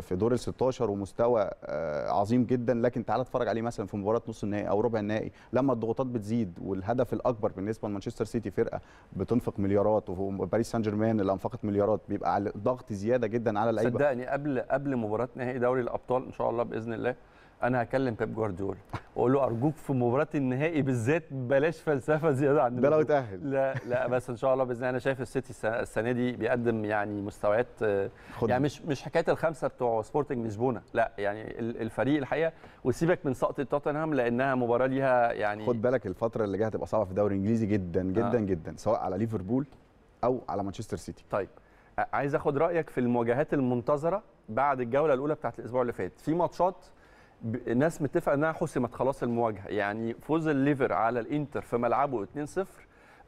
في دور ال 16 ومستوى آه، عظيم جدا لكن تعال اتفرج عليه مثلا في مباراه نص النهائي او ربع النهائي لما الضغوطات بتزيد والهدف الاكبر بالنسبه لمانشستر سيتي فرقه بتنفق مليارات وباريس سان جيرمان اللي انفقت مليارات بيبقى ضغط زياده جدا على اللعيبه صدقني قبل قبل مباراه نهائي دوري الابطال ان شاء الله باذن الله انا هكلم بيب جوارديولا واقول له ارجوك في مباراه النهائي بالذات بلاش فلسفه زياده عن ده لو اتاهل لا لا بس ان شاء الله باذن الله انا شايف السيتي السنه دي بيقدم يعني مستويات آه، يعني مش مش حكايه الخمسه بتوع سبورتنج لشبونه لا يعني الفريق الحقيقه وسيبك من سقطه توتنهام لانها مباراه ليها يعني خد بالك الفتره اللي جايه هتبقى صعبه في الدوري الانجليزي جدا آه. جدا آه. جدا سواء على ليفربول او على مانشستر سيتي طيب عايز اخد رايك في المواجهات المنتظره بعد الجوله الاولى بتاعت الاسبوع اللي فات في ماتشات ناس متفقه انها حسمت خلاص المواجهه يعني فوز الليفر على الانتر في ملعبه 2-0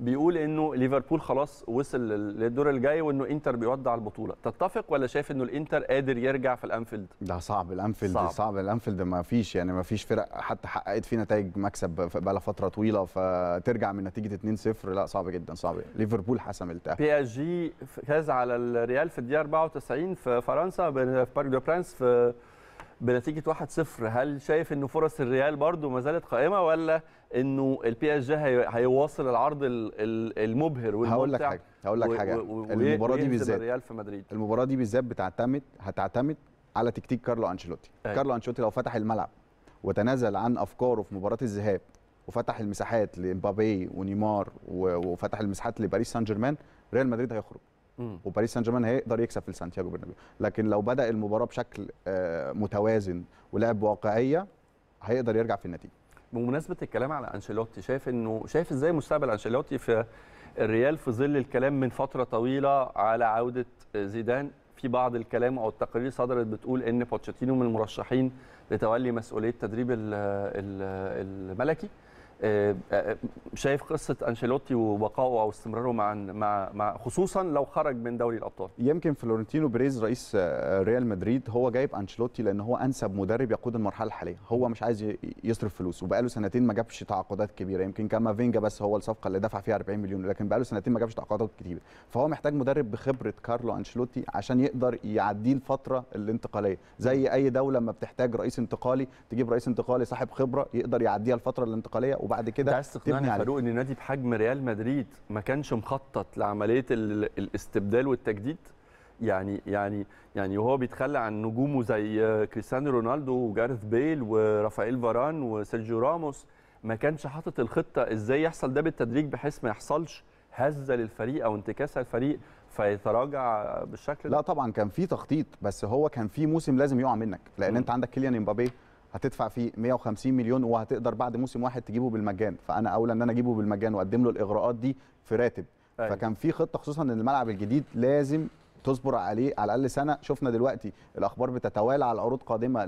بيقول انه ليفربول خلاص وصل للدور الجاي وانه انتر بيودع البطوله تتفق ولا شايف انه الانتر قادر يرجع في الانفيلد ده صعب الانفيلد صعب, صعب الانفيلد ما فيش يعني ما فيش فرق حتى حققت فيه نتائج مكسب بقى لها فتره طويله فترجع من نتيجه 2-0 لا صعب جدا صعب ليفربول حسم التأهل بي اس جي فاز على الريال في الدقيقه 94 في فرنسا في بارك دو برانس في بنتيجه 1-0 هل شايف انه فرص الريال برضو ما زالت قائمه ولا انه البي اس جي هيواصل العرض المبهر والممتع هقول لك حاجه هقول لك حاجه المباراه دي بالذات الريال في مدريد المباراه دي بالذات بتعتمد هتعتمد على تكتيك كارلو انشيلوتي أيه. كارلو انشيلوتي لو فتح الملعب وتنازل عن افكاره في مباراه الذهاب وفتح المساحات لمبابي ونيمار وفتح المساحات لباريس سان جيرمان ريال مدريد هيخرج وباريس سان جيرمان هيقدر يكسب في سانتياغو برنابيو لكن لو بدا المباراه بشكل آه، متوازن ولعب واقعيه هيقدر يرجع في النتيجه بمناسبه الكلام على انشيلوتي شايف انه شايف ازاي مستقبل انشيلوتي في الريال في ظل الكلام من فتره طويله على عوده زيدان في بعض الكلام او التقارير صدرت بتقول ان بوتشيتينو من المرشحين لتولي مسؤوليه تدريب الملكي آه، آه، شايف قصه انشيلوتي وبقائه او استمراره مع مع مع خصوصا لو خرج من دوري الابطال يمكن فلورنتينو بيريز رئيس آه، ريال مدريد هو جايب انشيلوتي لان هو انسب مدرب يقود المرحله الحاليه هو مش عايز يصرف فلوس وبقاله سنتين ما جابش تعاقدات كبيره يمكن كامافينجا بس هو الصفقه اللي دفع فيها 40 مليون لكن بقاله سنتين ما جابش تعاقدات كتيره فهو محتاج مدرب بخبره كارلو انشيلوتي عشان يقدر يعديه الفتره الانتقاليه زي اي دوله لما بتحتاج رئيس انتقالي تجيب رئيس انتقالي صاحب خبره يقدر يعديها الفتره الانتقاليه وبعد كده عايز تقنعني يا فاروق ان نادي بحجم ريال مدريد ما كانش مخطط لعمليه الاستبدال والتجديد يعني يعني يعني وهو بيتخلى عن نجومه زي كريستيانو رونالدو وجارث بيل ورافائيل فاران وسيرجيو راموس ما كانش حاطط الخطه ازاي يحصل ده بالتدريج بحيث ما يحصلش هزه للفريق او انتكاسه للفريق فيتراجع بالشكل ده لا طبعا كان في تخطيط بس هو كان في موسم لازم يقع منك لان م. انت عندك كيليان امبابي هتدفع فيه 150 مليون وهتقدر بعد موسم واحد تجيبه بالمجان فانا اولى ان انا اجيبه بالمجان واقدم له الاغراءات دي في راتب أيوة. فكان في خطه خصوصا ان الملعب الجديد لازم تصبر عليه على الاقل سنه شفنا دلوقتي الاخبار بتتوالى على عروض قادمه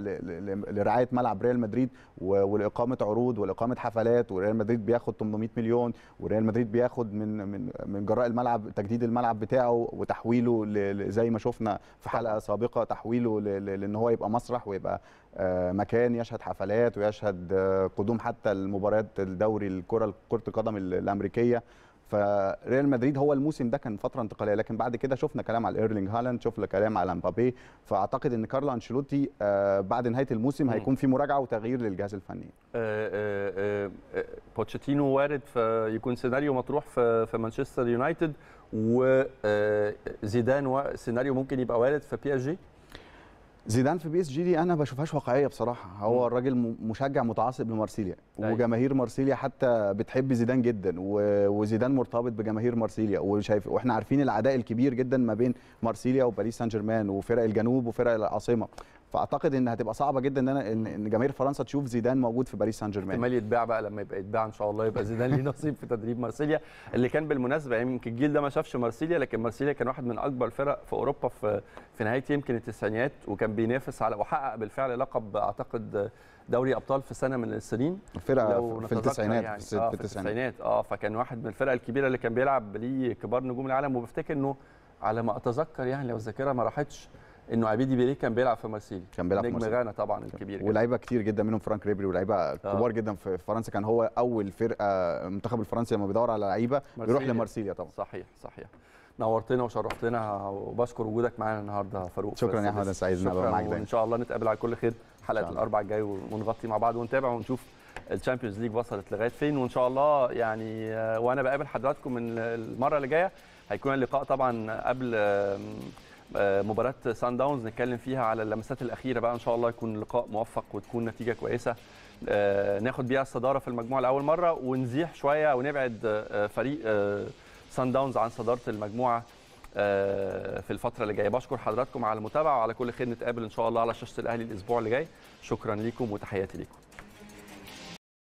لرعايه ملعب ريال مدريد ولاقامه عروض ولاقامه حفلات وريال مدريد بياخد 800 مليون وريال مدريد بياخد من من من جراء الملعب تجديد الملعب بتاعه وتحويله زي ما شفنا في حلقه سابقه تحويله لان هو يبقى مسرح ويبقى آه، مكان يشهد حفلات ويشهد آه، قدوم حتى المباريات الدوري الكره كره القدم الامريكيه فريال مدريد هو الموسم ده كان فتره انتقاليه لكن بعد كده شفنا كلام على ايرلينج هالاند شفنا كلام على مبابي فاعتقد ان كارلو انشيلوتي آه، بعد نهايه الموسم هيكون في مراجعه وتغيير للجهاز الفني آه، آه، بوتشيتينو وارد يكون سيناريو مطروح في في مانشستر يونايتد وزيدان سيناريو ممكن يبقى وارد في بي اس جي زيدان في بي اس جي دي انا بشوفهاش واقعيه بصراحه هو الراجل مشجع متعصب لمارسيليا أيوة. وجماهير مارسيليا حتى بتحب زيدان جدا وزيدان مرتبط بجماهير مارسيليا وشايف واحنا عارفين العداء الكبير جدا ما بين مارسيليا وباريس سان جيرمان وفرق الجنوب وفرق العاصمه فاعتقد ان هتبقى صعبه جدا ان انا ان جماهير فرنسا تشوف زيدان موجود في باريس سان جيرمان احتمال يتباع بقى لما يبقى يتباع ان شاء الله يبقى زيدان ليه نصيب في تدريب مارسيليا اللي كان بالمناسبه يعني يمكن الجيل ده ما شافش مارسيليا لكن مارسيليا كان واحد من اكبر الفرق في اوروبا في في نهايه يمكن التسعينات وكان بينافس على وحقق بالفعل لقب اعتقد دوري ابطال في سنه من السنين الفرقه في التسعينات يعني. في, آه في التسعينات اه فكان واحد من الفرق الكبيره اللي كان بيلعب ليه كبار نجوم العالم وبفتكر انه على ما اتذكر يعني لو الذاكره ما راحتش انه عبيدي بيريه كان بيلعب في مارسيليا كان بيلعب في مارسيليا نجم غانا طبعا الكبير ولاعيبه كتير جدا منهم فرانك ريبري ولاعيبه آه. كبار جدا في فرنسا كان هو اول فرقه المنتخب آه، الفرنسي لما بيدور على لعيبه بيروح لمارسيليا طبعا صحيح صحيح نورتنا وشرفتنا وبشكر وجودك معانا النهارده فاروق شكرا يا احمد سعيد ان معاك شاء الله نتقابل على كل خير حلقه الاربع الجاي ونغطي مع بعض ونتابع ونشوف الشامبيونز ليج وصلت لغايه فين وان شاء الله يعني آه، وانا بقابل حضراتكم من المره اللي جايه هيكون اللقاء طبعا قبل آه، مباراه سان داونز نتكلم فيها على اللمسات الاخيره بقى ان شاء الله يكون لقاء موفق وتكون نتيجه كويسه آه، ناخد بيها الصداره في المجموعه لاول مره ونزيح شويه ونبعد آه، فريق سان داونز عن صداره المجموعه في الفتره اللي جايه بشكر حضراتكم على المتابعه وعلى كل خير نتقابل ان شاء الله على شاشه الاهلي الاسبوع اللي جاي شكرا لكم وتحياتي لكم